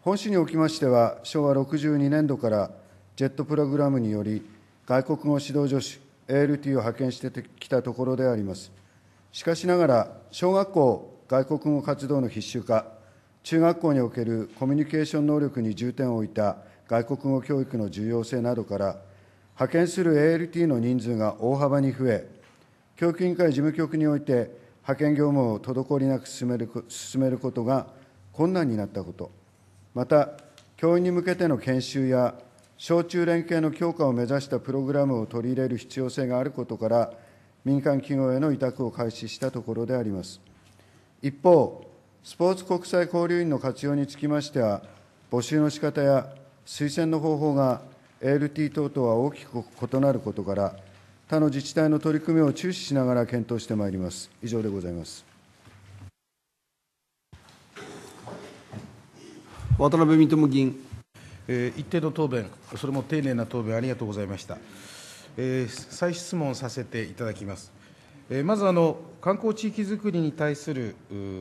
本市におきましては、昭和62年度からジェットプログラムにより、外国語指導助手 ALT を派遣してきたところであります。しかしながら、小学校外国語活動の必修化、中学校におけるコミュニケーション能力に重点を置いた外国語教育の重要性などから、派遣する ALT の人数が大幅に増え、教育委員会事務局において、派遣業務を滞りなく進める進めることが困難になったこと、また、教員に向けての研修や、小中連携の強化を目指したプログラムを取り入れる必要性があることから、民間企業への委託を開始したところであります。一方、スポーツ国際交流員の活用につきましては、募集の仕方や推薦の方法が ＡＬＴ 等とは大きく異なることから、他の自治体の取り組みを注視しながら検討してまいります。以上でございます。渡辺認議員。えー、一定の答弁、それも丁寧な答弁、ありがとうございました。えー、再質問させていただきます。えー、まずあの、観光地域づくりに対する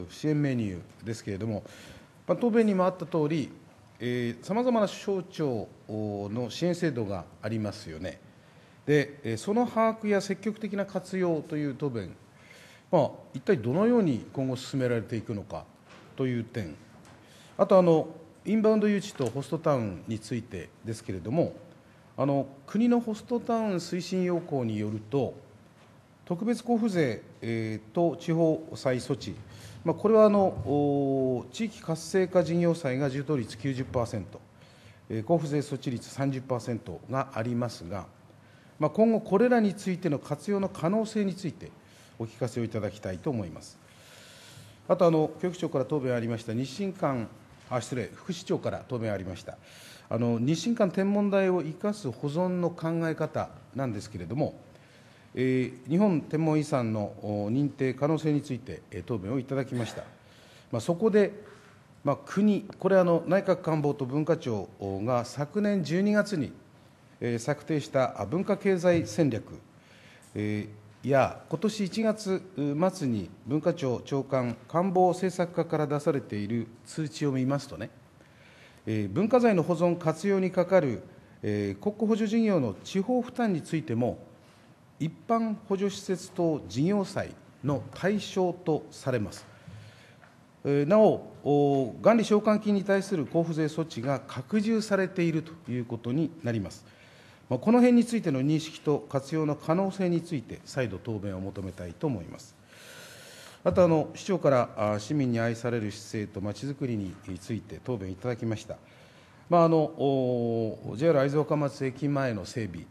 支援メニューですけれども、まあ、答弁にもあったとおり、さまざまな省庁の支援制度がありますよね、でその把握や積極的な活用という答弁、まあ、一体どのように今後進められていくのかという点、あとあの、インバウンド誘致とホストタウンについてですけれども、あの国のホストタウン推進要項によると、特別交付税、えと地方債措置、まあ、これはあの地域活性化事業債が充当率90%、交付税措置率30%がありますが、まあ、今後、これらについての活用の可能性について、お聞かせをいただきたいと思います。あとあの、教育長から答弁ありました、日進館、あ失礼、副市長から答弁ありました、あの日進館天文台を生かす保存の考え方なんですけれども、日本天文遺産の認定可能性について答弁をいただきました。まあ、そこで、まあ、国、これあの、内閣官房と文化庁が昨年12月に、え策定した文化経済戦略、えー、や、今年1月末に文化庁長官官房政策課から出されている通知を見ますとね、え文化財の保存、活用にかかる、え国庫補助事業の地方負担についても、一般補助施設等事業債の対象とされます。なお、元利償還金に対する交付税措置が拡充されているということになります。この辺についての認識と活用の可能性について、再度答弁を求めたいと思います。あとあの、市長から市民に愛される姿勢とまちづくりについて答弁いただきました。まあ、あの JR 会津若松駅前の整備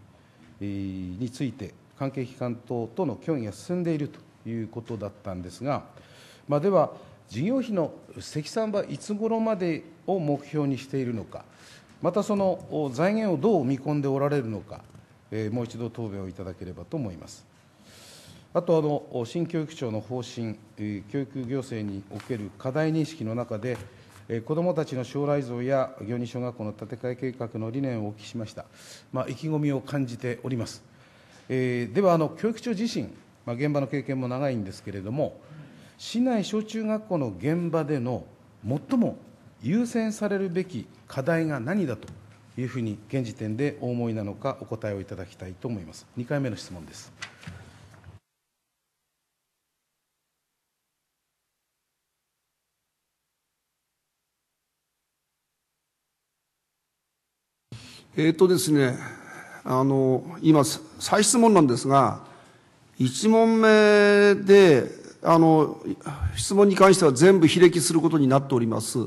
について、関係機関等との協議が進んでいるということだったんですが、まあ、では、事業費の積算はいつ頃までを目標にしているのか、またその財源をどう見込んでおられるのか、えもう一度答弁をいただければと思います。あとあの、新教育庁の方針、教育行政における課題認識の中で、子どもたちの将来像や行仁小学校の建て替え計画の理念をお聞きしました、まあ、意気込みを感じております。えー、ではあの教育長自身、まあ、現場の経験も長いんですけれども市内小中学校の現場での最も優先されるべき課題が何だというふうに現時点でお思いなのかお答えをいただきたいと思います2回目の質問ですえとですねあの、今、再質問なんですが、1問目で、あの、質問に関しては全部非歴することになっております。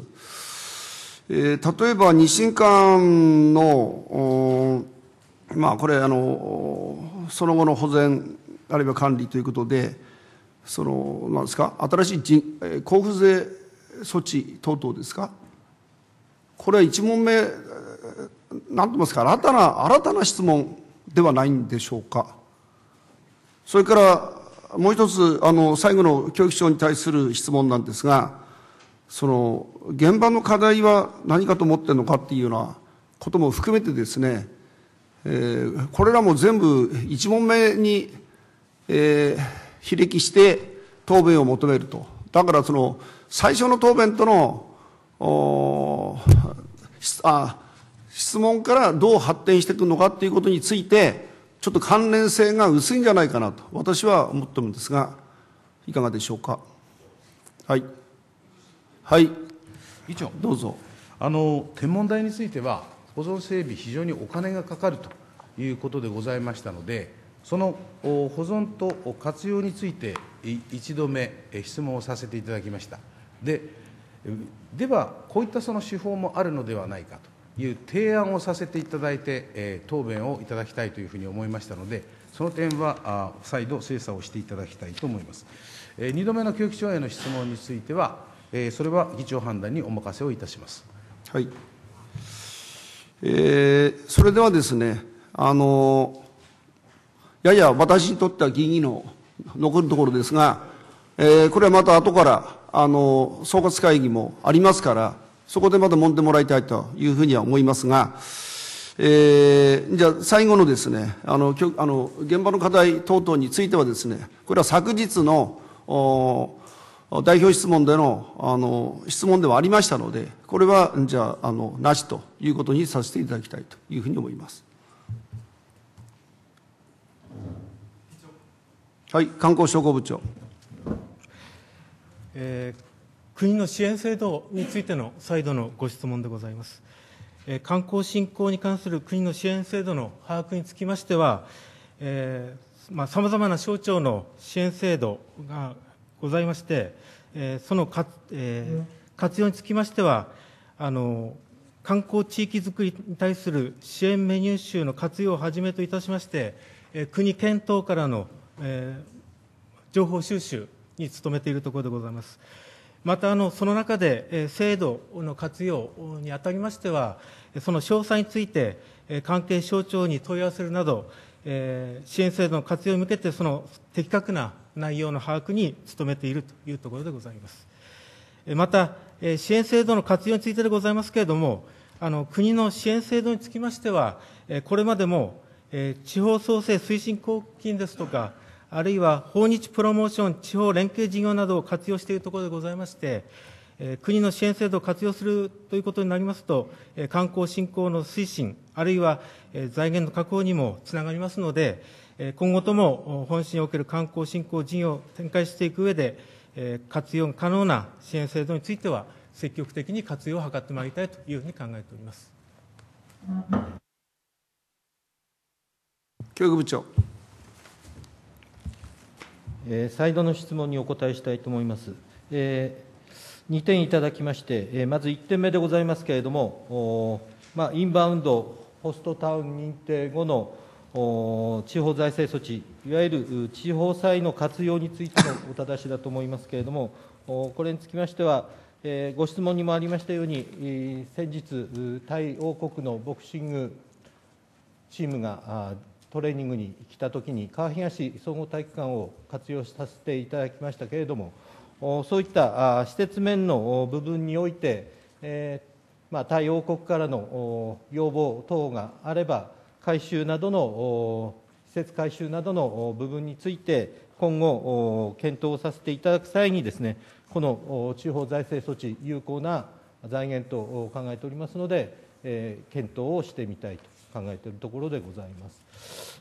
えー、例えば、二審館の、まあ、これ、あの、その後の保全、あるいは管理ということで、その、なんですか、新しい人、交付税措置等々ですか、これは1問目何て言いますか新たな新たな質問ではないんでしょうかそれからもう一つあの最後の教育長に対する質問なんですがその現場の課題は何かと思ってるのかっていうようなことも含めてですね、えー、これらも全部一問目に、えー、比例して答弁を求めるとだからその最初の答弁とのあ質問からどう発展していくのかということについて、ちょっと関連性が薄いんじゃないかなと、私は思ってるんですが、いかがでしょうか。はい。はい。議長。どうぞ。あの、天文台については、保存整備、非常にお金がかかるということでございましたので、その保存と活用について、一度目、質問をさせていただきました。で、では、こういったその手法もあるのではないかと。いう提案をさせていただいて、答弁をいただきたいというふうに思いましたので、その点は再度、精査をしていただきたいと思います。2度目の教育長への質問については、それは議長判断にお任せをいたします。はいえー、それではですね、あのやや私にとっては議員の残るところですが、えー、これはまた後から、あの総括会議もありますから、そこでまた揉んでもらいたいというふうには思いますが、えー、じゃあ最後のですね、あの、あの現場の課題等々についてはですね、これは昨日の、代表質問での、あの、質問ではありましたので、これは、じゃあ、あの、なしということにさせていただきたいというふうに思います。はい、観光商工部長。えー、国の支援制度についての再度のご質問でございます。えー、観光振興に関する国の支援制度の把握につきましては、えー、さまざ、まな省庁の支援制度がございまして、えー、そのか、えー、活用につきましては、あの観光地域づくりに対する支援メニュー集の活用をはじめといたしまして、えー、国、県等からの、えー、情報収集に努めているところでございます。また、あの、その中で制度の活用にあたりましては、その詳細について、関係省庁に問い合わせるなど、支援制度の活用に向けて、その的確な内容の把握に努めているというところでございます。また、支援制度の活用についてでございますけれども、あの国の支援制度につきましては、これまでも地方創生推進交付金ですとか、あるいは訪日プロモーション地方連携事業などを活用しているところでございまして、国の支援制度を活用するということになりますと、観光振興の推進、あるいは財源の確保にもつながりますので、今後とも本市における観光振興事業を展開していく上で、活用可能な支援制度については、積極的に活用を図ってまいりたいというふうに考えております。教育部長。え再度の質問にお答えしたいと思います。え2点いただきまして、えまず1点目でございますけれども、まインバウンドホストタウン認定後の地方財政措置、いわゆる地方債の活用についてのお正しだと思いますけれども、これにつきましては、えご質問にもありましたように、先日、タイ王国のボクシングチームがトレーニングに来たときに、川東総合体育館を活用させていただきましたけれども、そういった施設面の部分において、タイ王国からの要望等があれば、改修などの、施設改修などの部分について、今後、検討させていただく際に、この地方財政措置、有効な財源と考えておりますので、検討をしてみたいと考えているところでございます。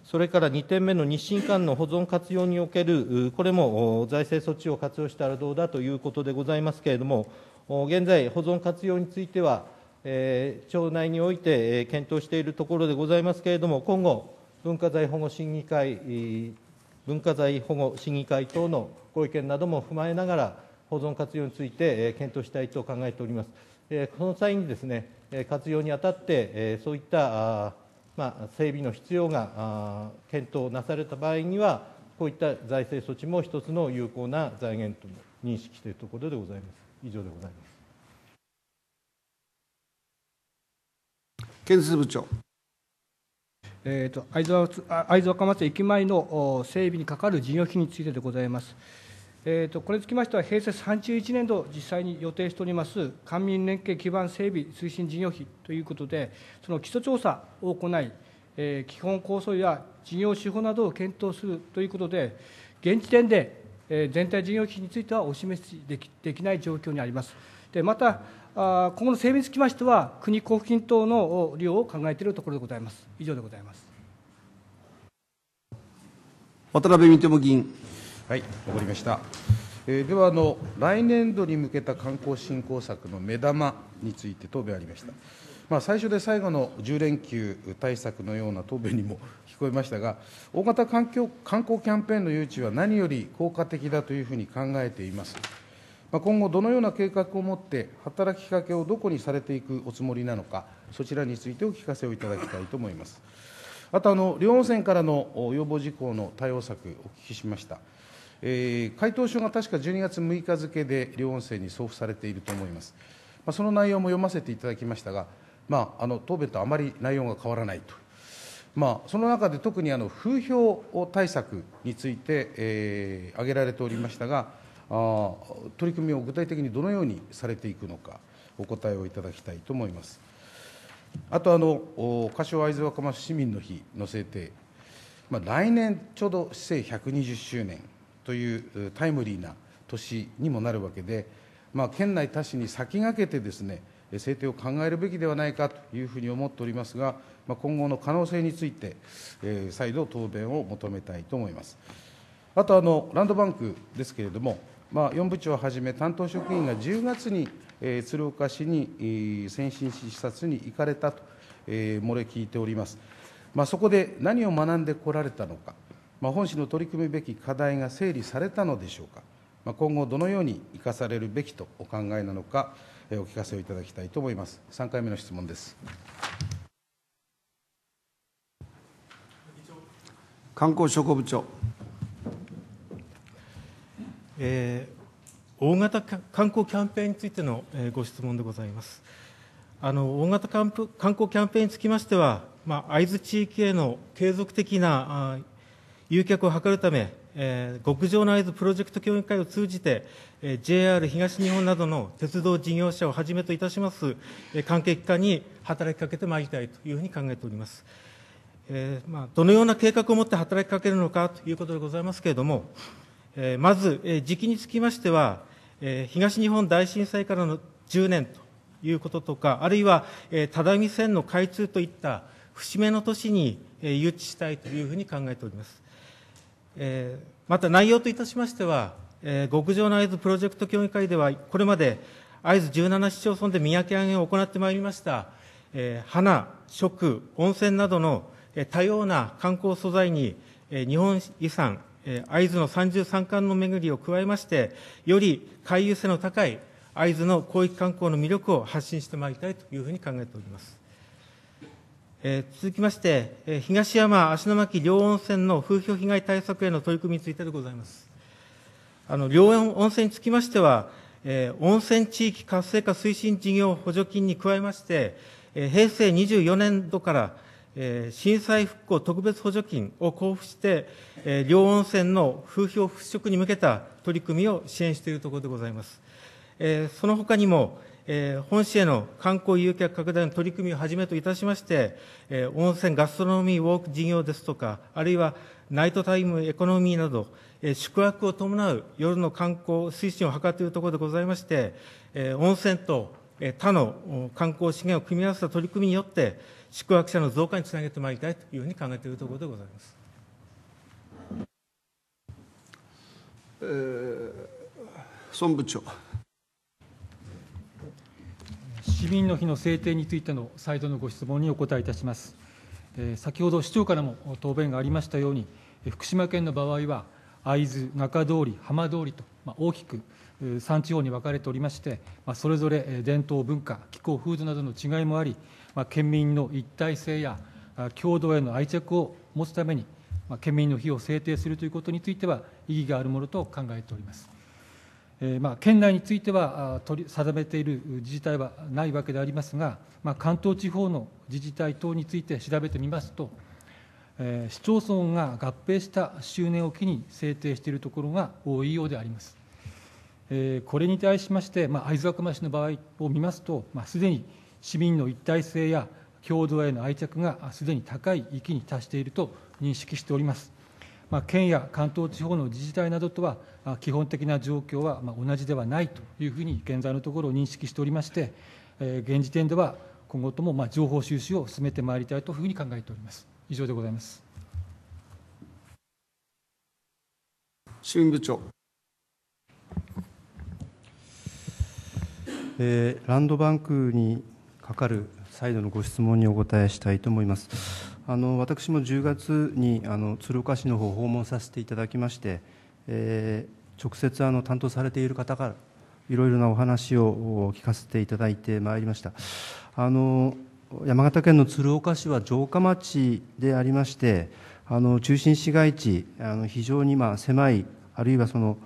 それから2点目の日清間の保存活用における、これも財政措置を活用したらどうだということでございますけれども、現在、保存活用については、町内において検討しているところでございますけれども、今後、文化財保護審議会、文化財保護審議会等のご意見なども踏まえながら、保存活用について検討したいと考えております。その際にですね、活用にあたって、そういったまあ、整備の必要が検討なされた場合には、こういった財政措置も一つの有効な財源と認識しているところでございます。以上でございます。建設部長。えーと会津若松駅前の整備にかかる事業費についてでございます。えーと、これにつきましては、平成31年度、実際に予定しております、官民連携基盤整備推進事業費ということで、その基礎調査を行い、えー、基本構想や事業手法などを検討するということで、現時点で、えー、全体事業費についてはお示しできできない状況にあります。でまたあ今後の整備につきましては、国交付金等の利用を考えているところでございます。以上でございます渡辺認友議員。はい、わかりました。えー、ではあの来年度に向けた観光振興策の目玉について答弁ありました。まあ、最初で最後の10連休対策のような答弁にも聞こえましたが、大型環境観光キャンペーンの誘致は何より効果的だというふうに考えています。まあ、今後、どのような計画を持って、働きかけをどこにされていくおつもりなのか、そちらについてお聞かせをいただきたいと思います。あとあの、両温泉からの要望事項の対応策、お聞きしました。えー、回答書が確か12月6日付で両音声に送付されていると思います、まあ、その内容も読ませていただきましたが、まあ、あの答弁とあまり内容が変わらないと、まあ、その中で特にあの風評対策について、えー、挙げられておりましたがあ取り組みを具体的にどのようにされていくのかお答えをいただきたいと思いますあとあの柏会津若松市民の日の制定、まあ、来年ちょうど市政120周年というタイムリーな年にもなるわけで、まあ、県内他市に先駆けてですね、制定を考えるべきではないかというふうに思っておりますが、まあ、今後の可能性について、えー、再度答弁を求めたいと思います。あとあの、ランドバンクですけれども、まあ、4部長をはじめ担当職員が10月に、えー、鶴岡市に、えー、先進市視察に行かれたと、えー、漏れ聞いております。まあ、そこで何を学んでこられたのか、まあ、本市の取り組むべき課題が整理されたのでしょうか、まあ、今後、どのように生かされるべきとお考えなのか、えお聞かせをいただきたいと思います。3回目の質問です観光商工部長、えー、大型観光キャンペーンについての、えー、ご質問でございます。あの大型観光キャンペーンにつきましては、まあ、会津地域への継続的な誘客を図るため、え極上の会津プロジェクト協議会を通じてえ、ＪＲ 東日本などの鉄道事業者をはじめといたしますえ関係機関に働きかけてまいりたいというふうに考えております。えー、まあ、どのような計画を持って働きかけるのかということでございますけれども、えー、まず、えー、時期につきましては、え東日本大震災からの10年ということとか、あるいは、え只見線の開通といった節目の年に、え誘致したいというふうに考えております。えー、また内容といたしましては、えー、極上の会津プロジェクト協議会では、これまで会津17市町村で見分け上げを行ってまいりました、えー、花、食、温泉などの、えー、多様な観光素材に、えー、日本遺産、えー、会津の三十三冠の巡りを加えまして、より回遊性の高い会津の広域観光の魅力を発信してまいりたいというふうに考えております。え続きまして、え東山芦ノ牧両温泉の風評被害対策への取り組みについてでございます。あの両温泉につきましては、え温泉地域活性化推進事業補助金に加えまして、え平成24年度から、え震災復興特別補助金を交付して、え両温泉の風評払拭に向けた取り組みを支援しているところでございます。えその他にも、本市への観光誘客拡大の取り組みをはじめといたしまして、温泉ガストロノミーウォーク事業ですとか、あるいはナイトタイムエコノミーなど、宿泊を伴う夜の観光推進を図っているところでございまして、温泉と他の観光資源を組み合わせた取り組みによって、宿泊者の増加につなげてまいりたいというふうに考えているところでございます。えー、総務部長。市民の日の制定についての再度のご質問にお答えいたします。え先ほど市長からも答弁がありましたように、福島県の場合は、会津、中通り、浜通りと、ま大きく3地方に分かれておりまして、まそれぞれ伝統、文化、気候、風土などの違いもあり、ま県民の一体性や郷土への愛着を持つために、ま県民の日を制定するということについては、意義があるものと考えております。えまあ、県内については取り定めている自治体はないわけでありますが、まあ、関東地方の自治体等について調べてみますと、えー、市町村が合併した周年を機に制定しているところが多いようであります。えー、これに対しまして、まあ、会津若松市の場合を見ますと、まあ、すでに市民の一体性や郷土への愛着がすでに高い域に達していると認識しております。まあ、県や関東地方の自治体などとは基本的な状況は同じではないというふうに現在のところ認識しておりまして、現時点では今後とも情報収集を進めてまいりたいというふうに考えております。以上でございます。新部長。えー、ランドバンクにかかる再度のご質問にお答えしたいと思います。あの私も10月にあの鶴岡市の方を訪問させていただきまして、えー、直接あの担当されている方からいろいろなお話を聞かせていただいてまいりましたあの山形県の鶴岡市は城下町でありましてあの中心市街地あの非常にまあ狭いあるいはその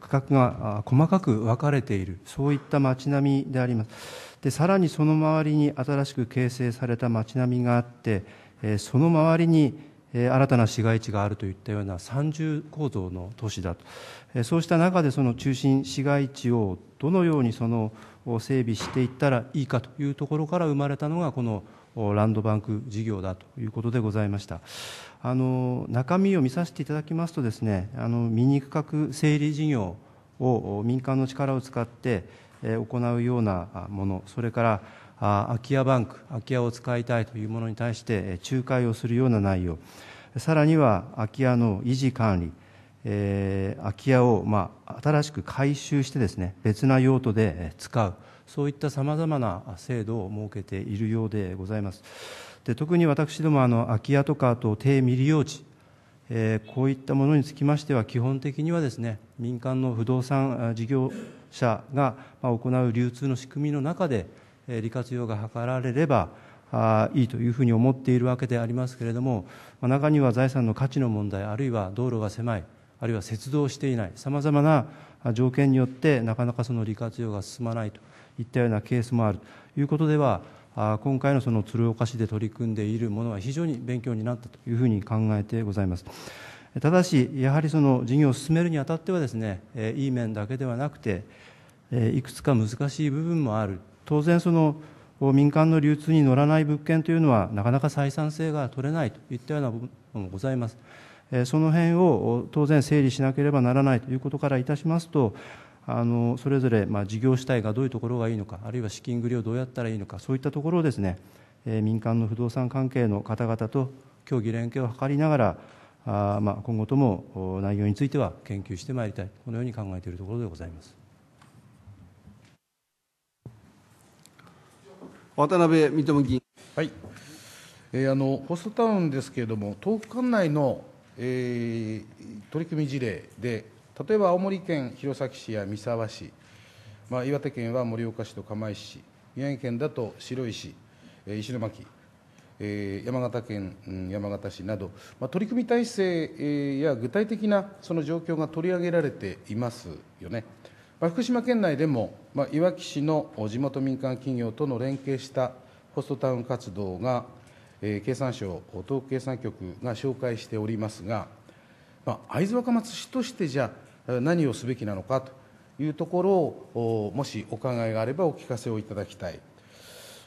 価格が細かく分かれているそういった町並みでありますでさらにその周りに新しく形成された町並みがあってその周りにえ新たな市街地があるといったような三重構造の都市だと、えそうした中でその中心市街地をどのようにその整備していったらいいかというところから生まれたのがこのランドバンク事業だということでございましたあの中身を見させていただきますとですねあのミニ区画整理事業を民間の力を使って行うようなものそれから空き家バンク空き家を使いたいというものに対して仲介をするような内容さらには空き家の維持管理、え空き家を、まあ、新しく改修してですね別な用途で使うそういったさまざまな制度を設けているようでございますで特に私どもあの空き家とかあと低未利用地、えー、こういったものにつきましては基本的にはですね民間の不動産事業社が行う流通の仕組みの中で利活用が図られればいいというふうに思っているわけでありますけれども中には財産の価値の問題あるいは道路が狭いあるいは接道していないさまざまな条件によってなかなかその利活用が進まないといったようなケースもあるということでは今回のその鶴岡市で取り組んでいるものは非常に勉強になったというふうに考えてございます。ただし、やはりその事業を進めるにあたってはですね、いい面だけではなくて、いくつか難しい部分もある当然その民間の流通に乗らない物件というのはなかなか採算性が取れないといったような部分もございますその辺を当然整理しなければならないということからいたしますとあのそれぞれ、まあ、事業主体がどういうところがいいのかあるいは資金繰りをどうやったらいいのかそういったところをですね、え民間の不動産関係の方々と協議連携を図りながらあ、まあ、今後とも内容については研究してまいりたいこのように考えているところでございます。渡辺認議員。はいえー、あのホストタウンですけれども、東管内の、えー、取り組み事例で、例えば青森県弘前市や三沢市、まあ、岩手県は盛岡市と釜石市、宮城県だと白石、えー、石巻、えー、山形県、うん、山形市など、まあ、取り組み体制、えー、や具体的なその状況が取り上げられていますよね。福島県内でも、まあ、いわき市の地元民間企業との連携したホストタウン活動が、えー、経産省、東北経産局が紹介しておりますが、まあ、会津若松市としてじゃあ、何をすべきなのかというところを、もしお考えがあればお聞かせをいただきたい。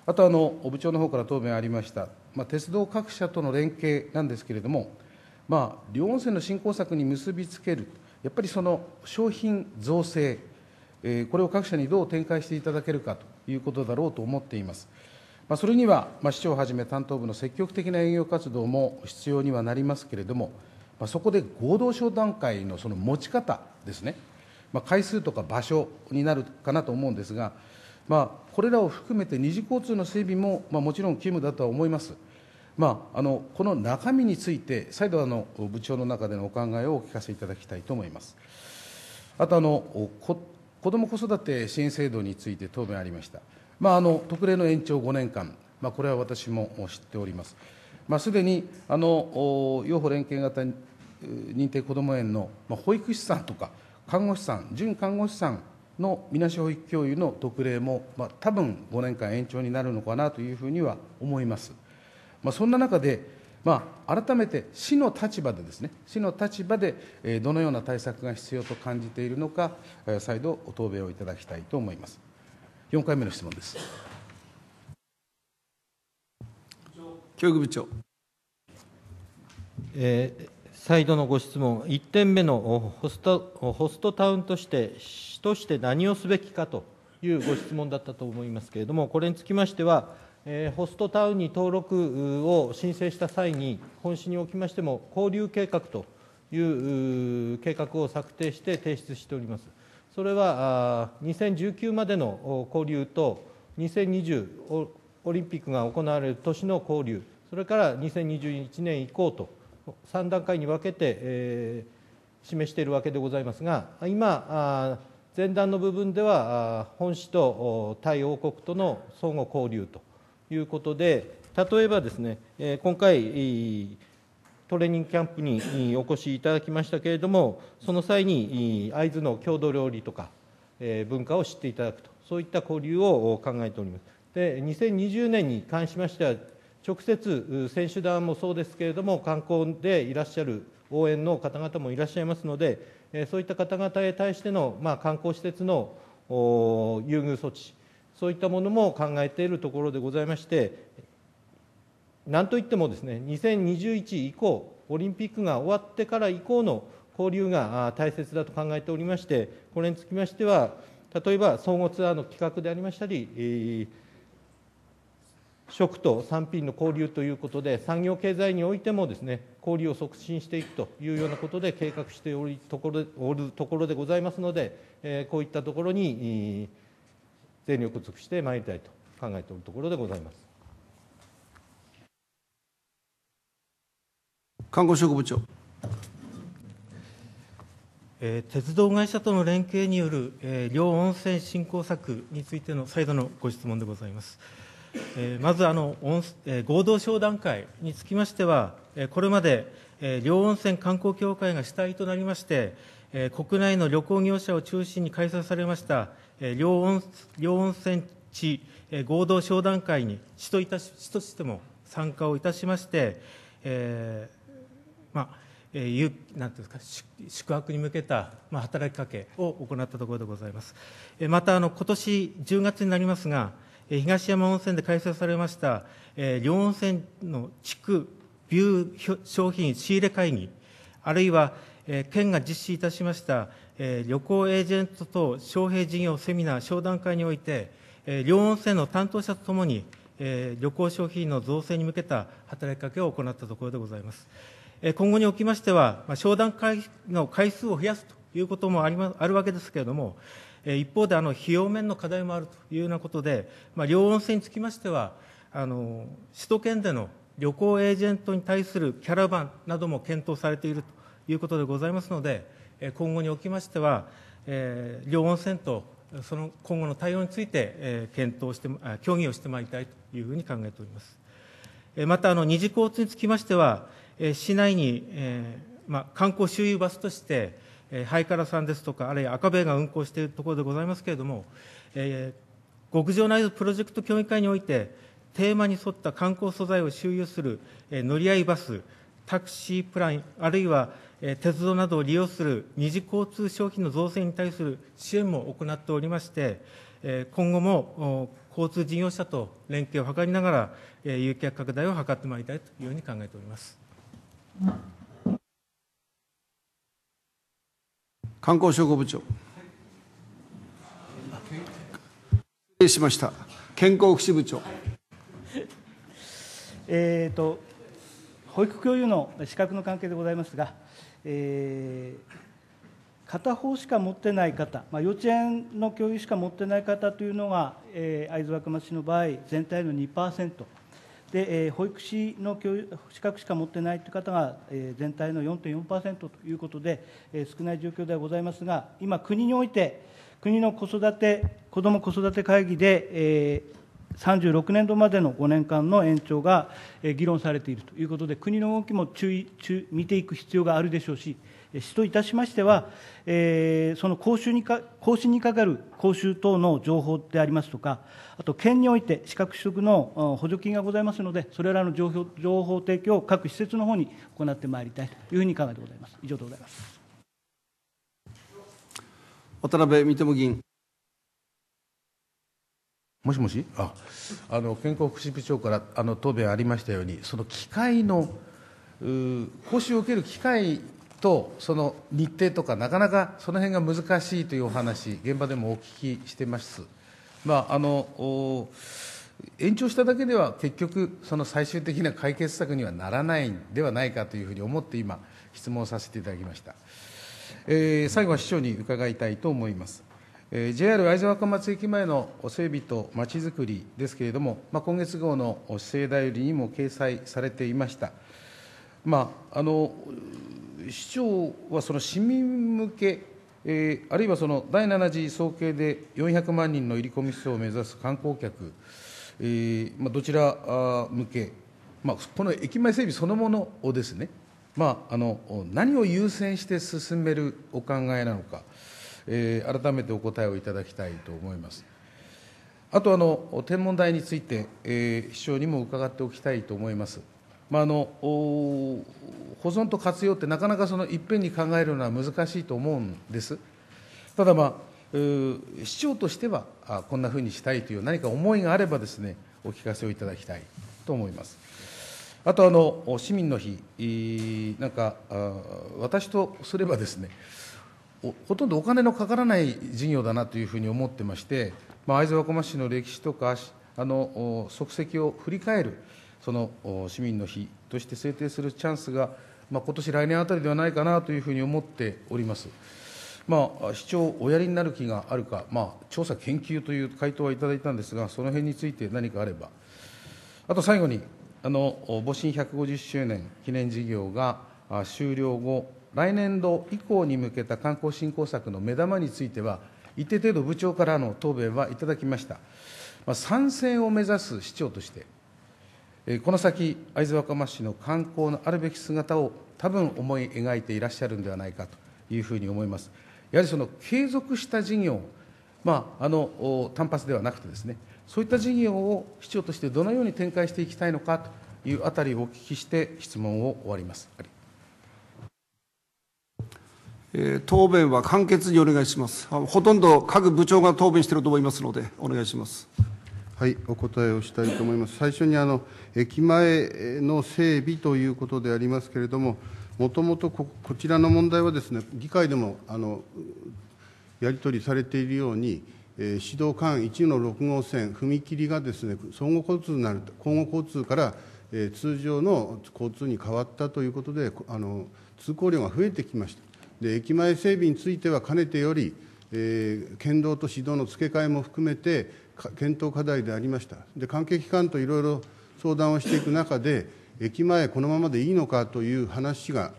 あとあの、部長の方から答弁ありました、まあ、鉄道各社との連携なんですけれども、まあ、両温泉の振興策に結びつける、やっぱりその商品造成、これを各社にどう展開していただけるかということだろうと思っています。まあ、それには、まあ、市長をはじめ担当部の積極的な営業活動も必要にはなりますけれども、まあ、そこで合同商談会のその持ち方ですね、ま回数とか場所になるかなと思うんですが、まこれらを含めて二次交通の整備も、まもちろん勤務だとは思います。まあ、あのこの中身について、再度あの、部長の中でのお考えをお聞かせいただきたいと思います。あとあの、子ども子育て支援制度について答弁ありました、まあ、あの特例の延長5年間、まあ、これは私も知っております、まあ、すでにあの養護連携型認定こども園の保育士さんとか看護師さん、準看護師さんのみなし保育教諭の特例も、まあ、多分5年間延長になるのかなというふうには思います。まあ、そんな中でまあ、改めて市の立場でですね、市の立場で、えどのような対策が必要と感じているのか、え再度、お答弁をいただきたいと思います。4回目の質問です。教育部長。えー、再度のご質問、1点目のホストホストタウンとして、市として何をすべきかというご質問だったと思いますけれども、これにつきましては、えホストタウンに登録を申請した際に、本市におきましても、交流計画という計画を策定して提出しております。それは2019までの交流と、2020オリンピックが行われる年の交流、それから2021年以降と、3段階に分けて、え示しているわけでございますが、今、前段の部分では、本市とタイ王国との相互交流と。いうことで、例えばですね、今回、トレーニングキャンプにお越しいただきましたけれども、その際に会津の郷土料理とか、文化を知っていただくと、そういった交流を考えております。で2020年に関しましては、直接、選手団もそうですけれども、観光でいらっしゃる応援の方々もいらっしゃいますので、そういった方々へ対しての、まあ、観光施設の優遇措置、そういったものも考えているところでございまして、なんといってもですね、2021以降、オリンピックが終わってから以降の交流が大切だと考えておりまして、これにつきましては、例えば総合ツアーの企画でありましたり、え食と産品の交流ということで、産業経済においてもですね、交流を促進していくというようなことで計画しておるところでございますので、えこういったところに、全力尽くしてまいりたいと考えておるところでございます。看護職部長。えー、鉄道会社との連携による、えー、両温泉振興策についての再度のご質問でございます。えー、まずあの、えー、合同商談会につきましては、えー、これまで、えー、両温泉観光協会が主体となりまして、国内の旅行業者を中心に開催されました両温泉地合同商談会に市としても参加をいたしまして、えーまあ、ゆなんていうんですか宿泊に向けた、まあ、働きかけを行ったところでございます。またあの今年10月になりますが、東山温泉で開催されました、えー、両温泉の地区ビュー商品仕入れ会議、あるいは、県が実施いたしました旅行エージェント等招聘事業セミナー商談会において、両温泉の担当者とともに、旅行消費の造成に向けた働きかけを行ったところでございます。今後におきましては、商談会の回数を増やすということもあり、まあるわけですけれども、一方であの費用面の課題もあるというようなことで、ま両温泉につきましてはあの、首都圏での旅行エージェントに対するキャラバンなども検討されているということでございますので、今後におきましては、両温泉とその今後の対応について検討して協議をしてまいりたいというふうに考えております。また、二次交通につきましては、市内に、まあ、観光周遊バスとして、ハイカラさんですとか、あるいは赤べが運行しているところでございますけれども、極上内蔵プロジェクト協議会において、テーマに沿った観光素材を周遊する乗り合いバス、タクシープラン、あるいは鉄道などを利用する二次交通消費の造成に対する支援も行っておりまして、今後も交通事業者と連携を図りながら、有客拡大を図ってまいりたいというふうに考えております。観光商工部長。失礼しました。健康福祉部長。えーと保育教諭の資格の関係でございますが、えー、片方しか持ってない方、まあ、幼稚園の教諭しか持ってない方というのが、えー、会津若松市の場合全体の2%で、えー、保育士の教資格しか持ってないという方が、えー、全体の4.4%ということで、えー、少ない状況ではございますが今国において国の子育て子ども子育て会議で、えー、36年度までの5年間の延長が議論されているということで、国の動きも注意見ていく必要があるでしょうし、市といたしましては、その講習にかかる講習等の情報でありますとか、あと県において資格取得の補助金がございますので、それらの情報提供を各施設のほうに行ってまいりたいというふうに考えてございます。以上でございます渡辺認議員もしもしああの健康福祉部長からあの答弁ありましたように、その機会の、講習を受ける機会と、その日程とか、なかなかその辺が難しいというお話、現場でもお聞きしてます。まあ、あの延長しただけでは結局、その最終的な解決策にはならないんではないかというふうに思って、今、質問させていただきました。えー、最後は市長に伺いたいと思います。え JR 会津若松駅前の整備とまちづくりですけれども、まあ、今月号の市政代理にも掲載されていました、まあ、あの市長はその市民向け、えー、あるいはその第7次総計で400万人の入り込み数を目指す観光客、えーまあ、どちら向け、まあ、この駅前整備そのものをですね、まあ、あの何を優先して進めるお考えなのか。え改めてお答えをいただきたいと思います。あとあの、天文台について、えー、秘にも伺っておきたいと思います。まあ、あの保存と活用ってなかなかそのいっぺんに考えるのは難しいと思うんです。ただ、まあ、市長としてはあこんなふうにしたいという何か思いがあればですねお聞かせをいただきたいと思います。あとあの市民の日、なんか私とすればですね、ほとんどお金のかからない事業だなというふうに思ってまして、まあ、会津若松市の歴史とかあの足跡を振り返るその市民の日として制定するチャンスが、まあ、今年来年あたりではないかなというふうに思っております。まあ、市長、おやりになる気があるか、まあ、調査研究という回答はいただいたんですが、その辺について何かあれば、あと最後に、あの戊辰150周年記念事業が終了後、来年度以降に向けた観光振興策の目玉については、一定程度、部長からの答弁はいただきました。参戦を目指す市長として、この先、会津若松市の観光のあるべき姿を多分思い描いていらっしゃるんではないかというふうに思います。やはりその継続した事業、まあ、あの単発ではなくてですね、そういった事業を市長としてどのように展開していきたいのかというあたりをお聞きして、質問を終わります。え答弁は簡潔にお願いします。ほとんど各部長が答弁していると思いますので、お願いします。はい、お答えをしたいと思います。最初にあの駅前の整備ということでありますけれども、もともとこちらの問題はですね、議会でもあのやり取りされているように、え指導管1の6号線、踏切がですね、総合交通になる、交互交通から、え通常の交通に変わったということで、あの通行量が増えてきました。駅前整備についてはかねてより、県道と市道の付け替えも含めて、検討課題でありました、関係機関といろいろ相談をしていく中で、駅前、このままでいいのかという話が、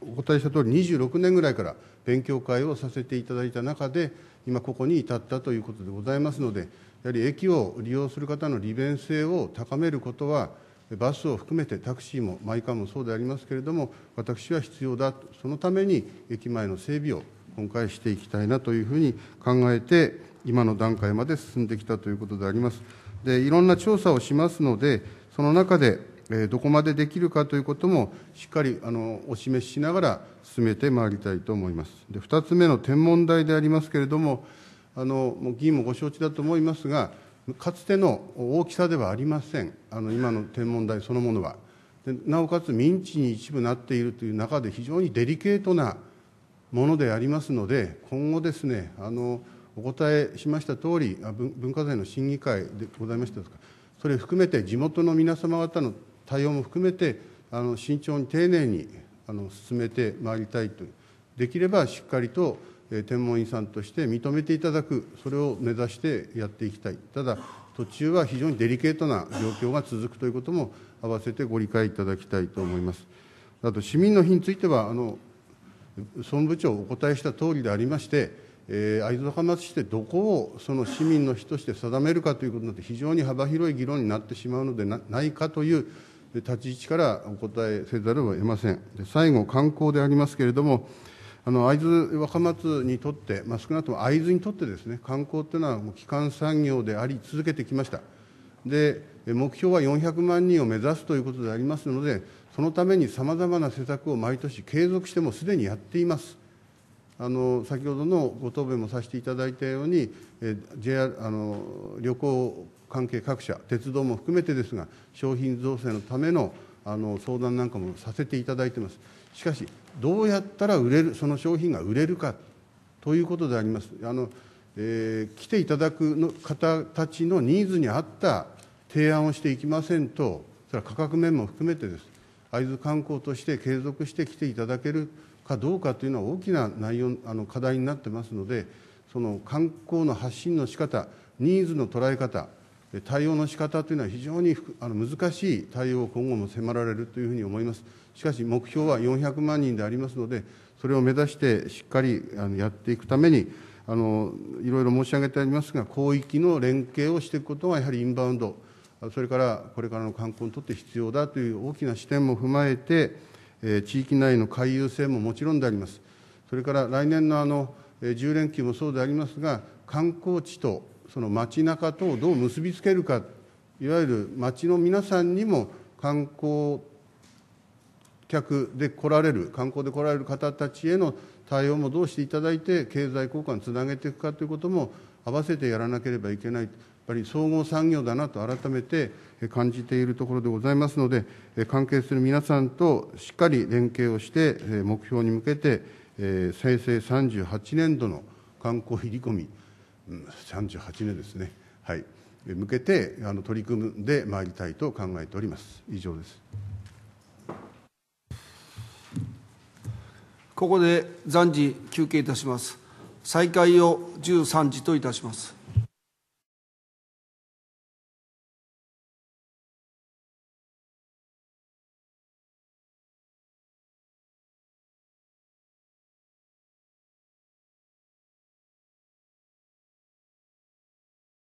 お答えしたとおり、26年ぐらいから勉強会をさせていただいた中で、今、ここに至ったということでございますので、やはり駅を利用する方の利便性を高めることは、バスを含めてタクシーもマイカーもそうでありますけれども、私は必要だ、そのために駅前の整備を今回していきたいなというふうに考えて、今の段階まで進んできたということであります。でいろんな調査をしますので、その中で、どこまでできるかということも、しっかりあのお示ししながら進めてまいりたいと思います。で2つ目の天文台でありますけれども、あのもう議員もご承知だと思いますが、かつての大きさではありません、あの今の天文台そのものは。でなおかつ民地に一部なっているという中で非常にデリケートなものでありますので今後ですねあのお答えしました通り文化財の審議会でございましたとかそれ含めて地元の皆様方の対応も含めてあの慎重に丁寧にあの進めてまいりたいとできればしっかりと天文遺産として認めていただく、それを目指してやっていきたい、ただ、途中は非常にデリケートな状況が続くということも、併せてご理解いただきたいと思います。あと市民の日については、あの総務部長、お答えしたとおりでありまして、えー、会津若松市でどこをその市民の日として定めるかということになって、非常に幅広い議論になってしまうのでないかという立ち位置からお答えせざるを得ません。最後観光でありますけれどもあの会津若松にとって、まあ、少なくとも会津にとってですね観光というのはもう基幹産業であり続けてきましたで目標は400万人を目指すということでありますのでそのためにさまざまな施策を毎年継続してもすでにやっていますあの先ほどのご答弁もさせていただいたように、え JR あの旅行関係各社鉄道も含めてですが商品造成のためのあの相談なんかもさせていただいてますしかしどうやったら売れるその商品が売れるかということでありますあの、えー、来ていただくの方たちのニーズに合った提案をしていきませんとそれは価格面も含めてです会津観光として継続して来ていただけるかどうかというのは大きな内容あの課題になってますのでその観光の発信の仕方ニーズの捉え方対応の仕方というのは非常にあの難しい対応を今後も迫られるというふうに思います。しかし目標は400万人でありますので、それを目指してしっかりやっていくために、あのいろいろ申し上げてありますが、広域の連携をしていくことが、やはりインバウンド、それからこれからの観光にとって必要だという大きな視点も踏まえて、え地域内の回遊性ももちろんであります、それから来年のあの10連休もそうでありますが、観光地とその街中とをどう結びつけるか、いわゆる街の皆さんにも観光客で来られる、観光で来られる方たちへの対応もどうしていただいて、経済効果につなげていくかということも、合わせてやらなければいけない、やっぱり総合産業だなと改めて感じているところでございますので、関係する皆さんとしっかり連携をして、目標に向けて、平成38年度の観光振り込み、38年ですね。はい向けてあの取り組んでまいりたいと考えております。以上です。ここで暫時休憩いたします。再開を13時といたします。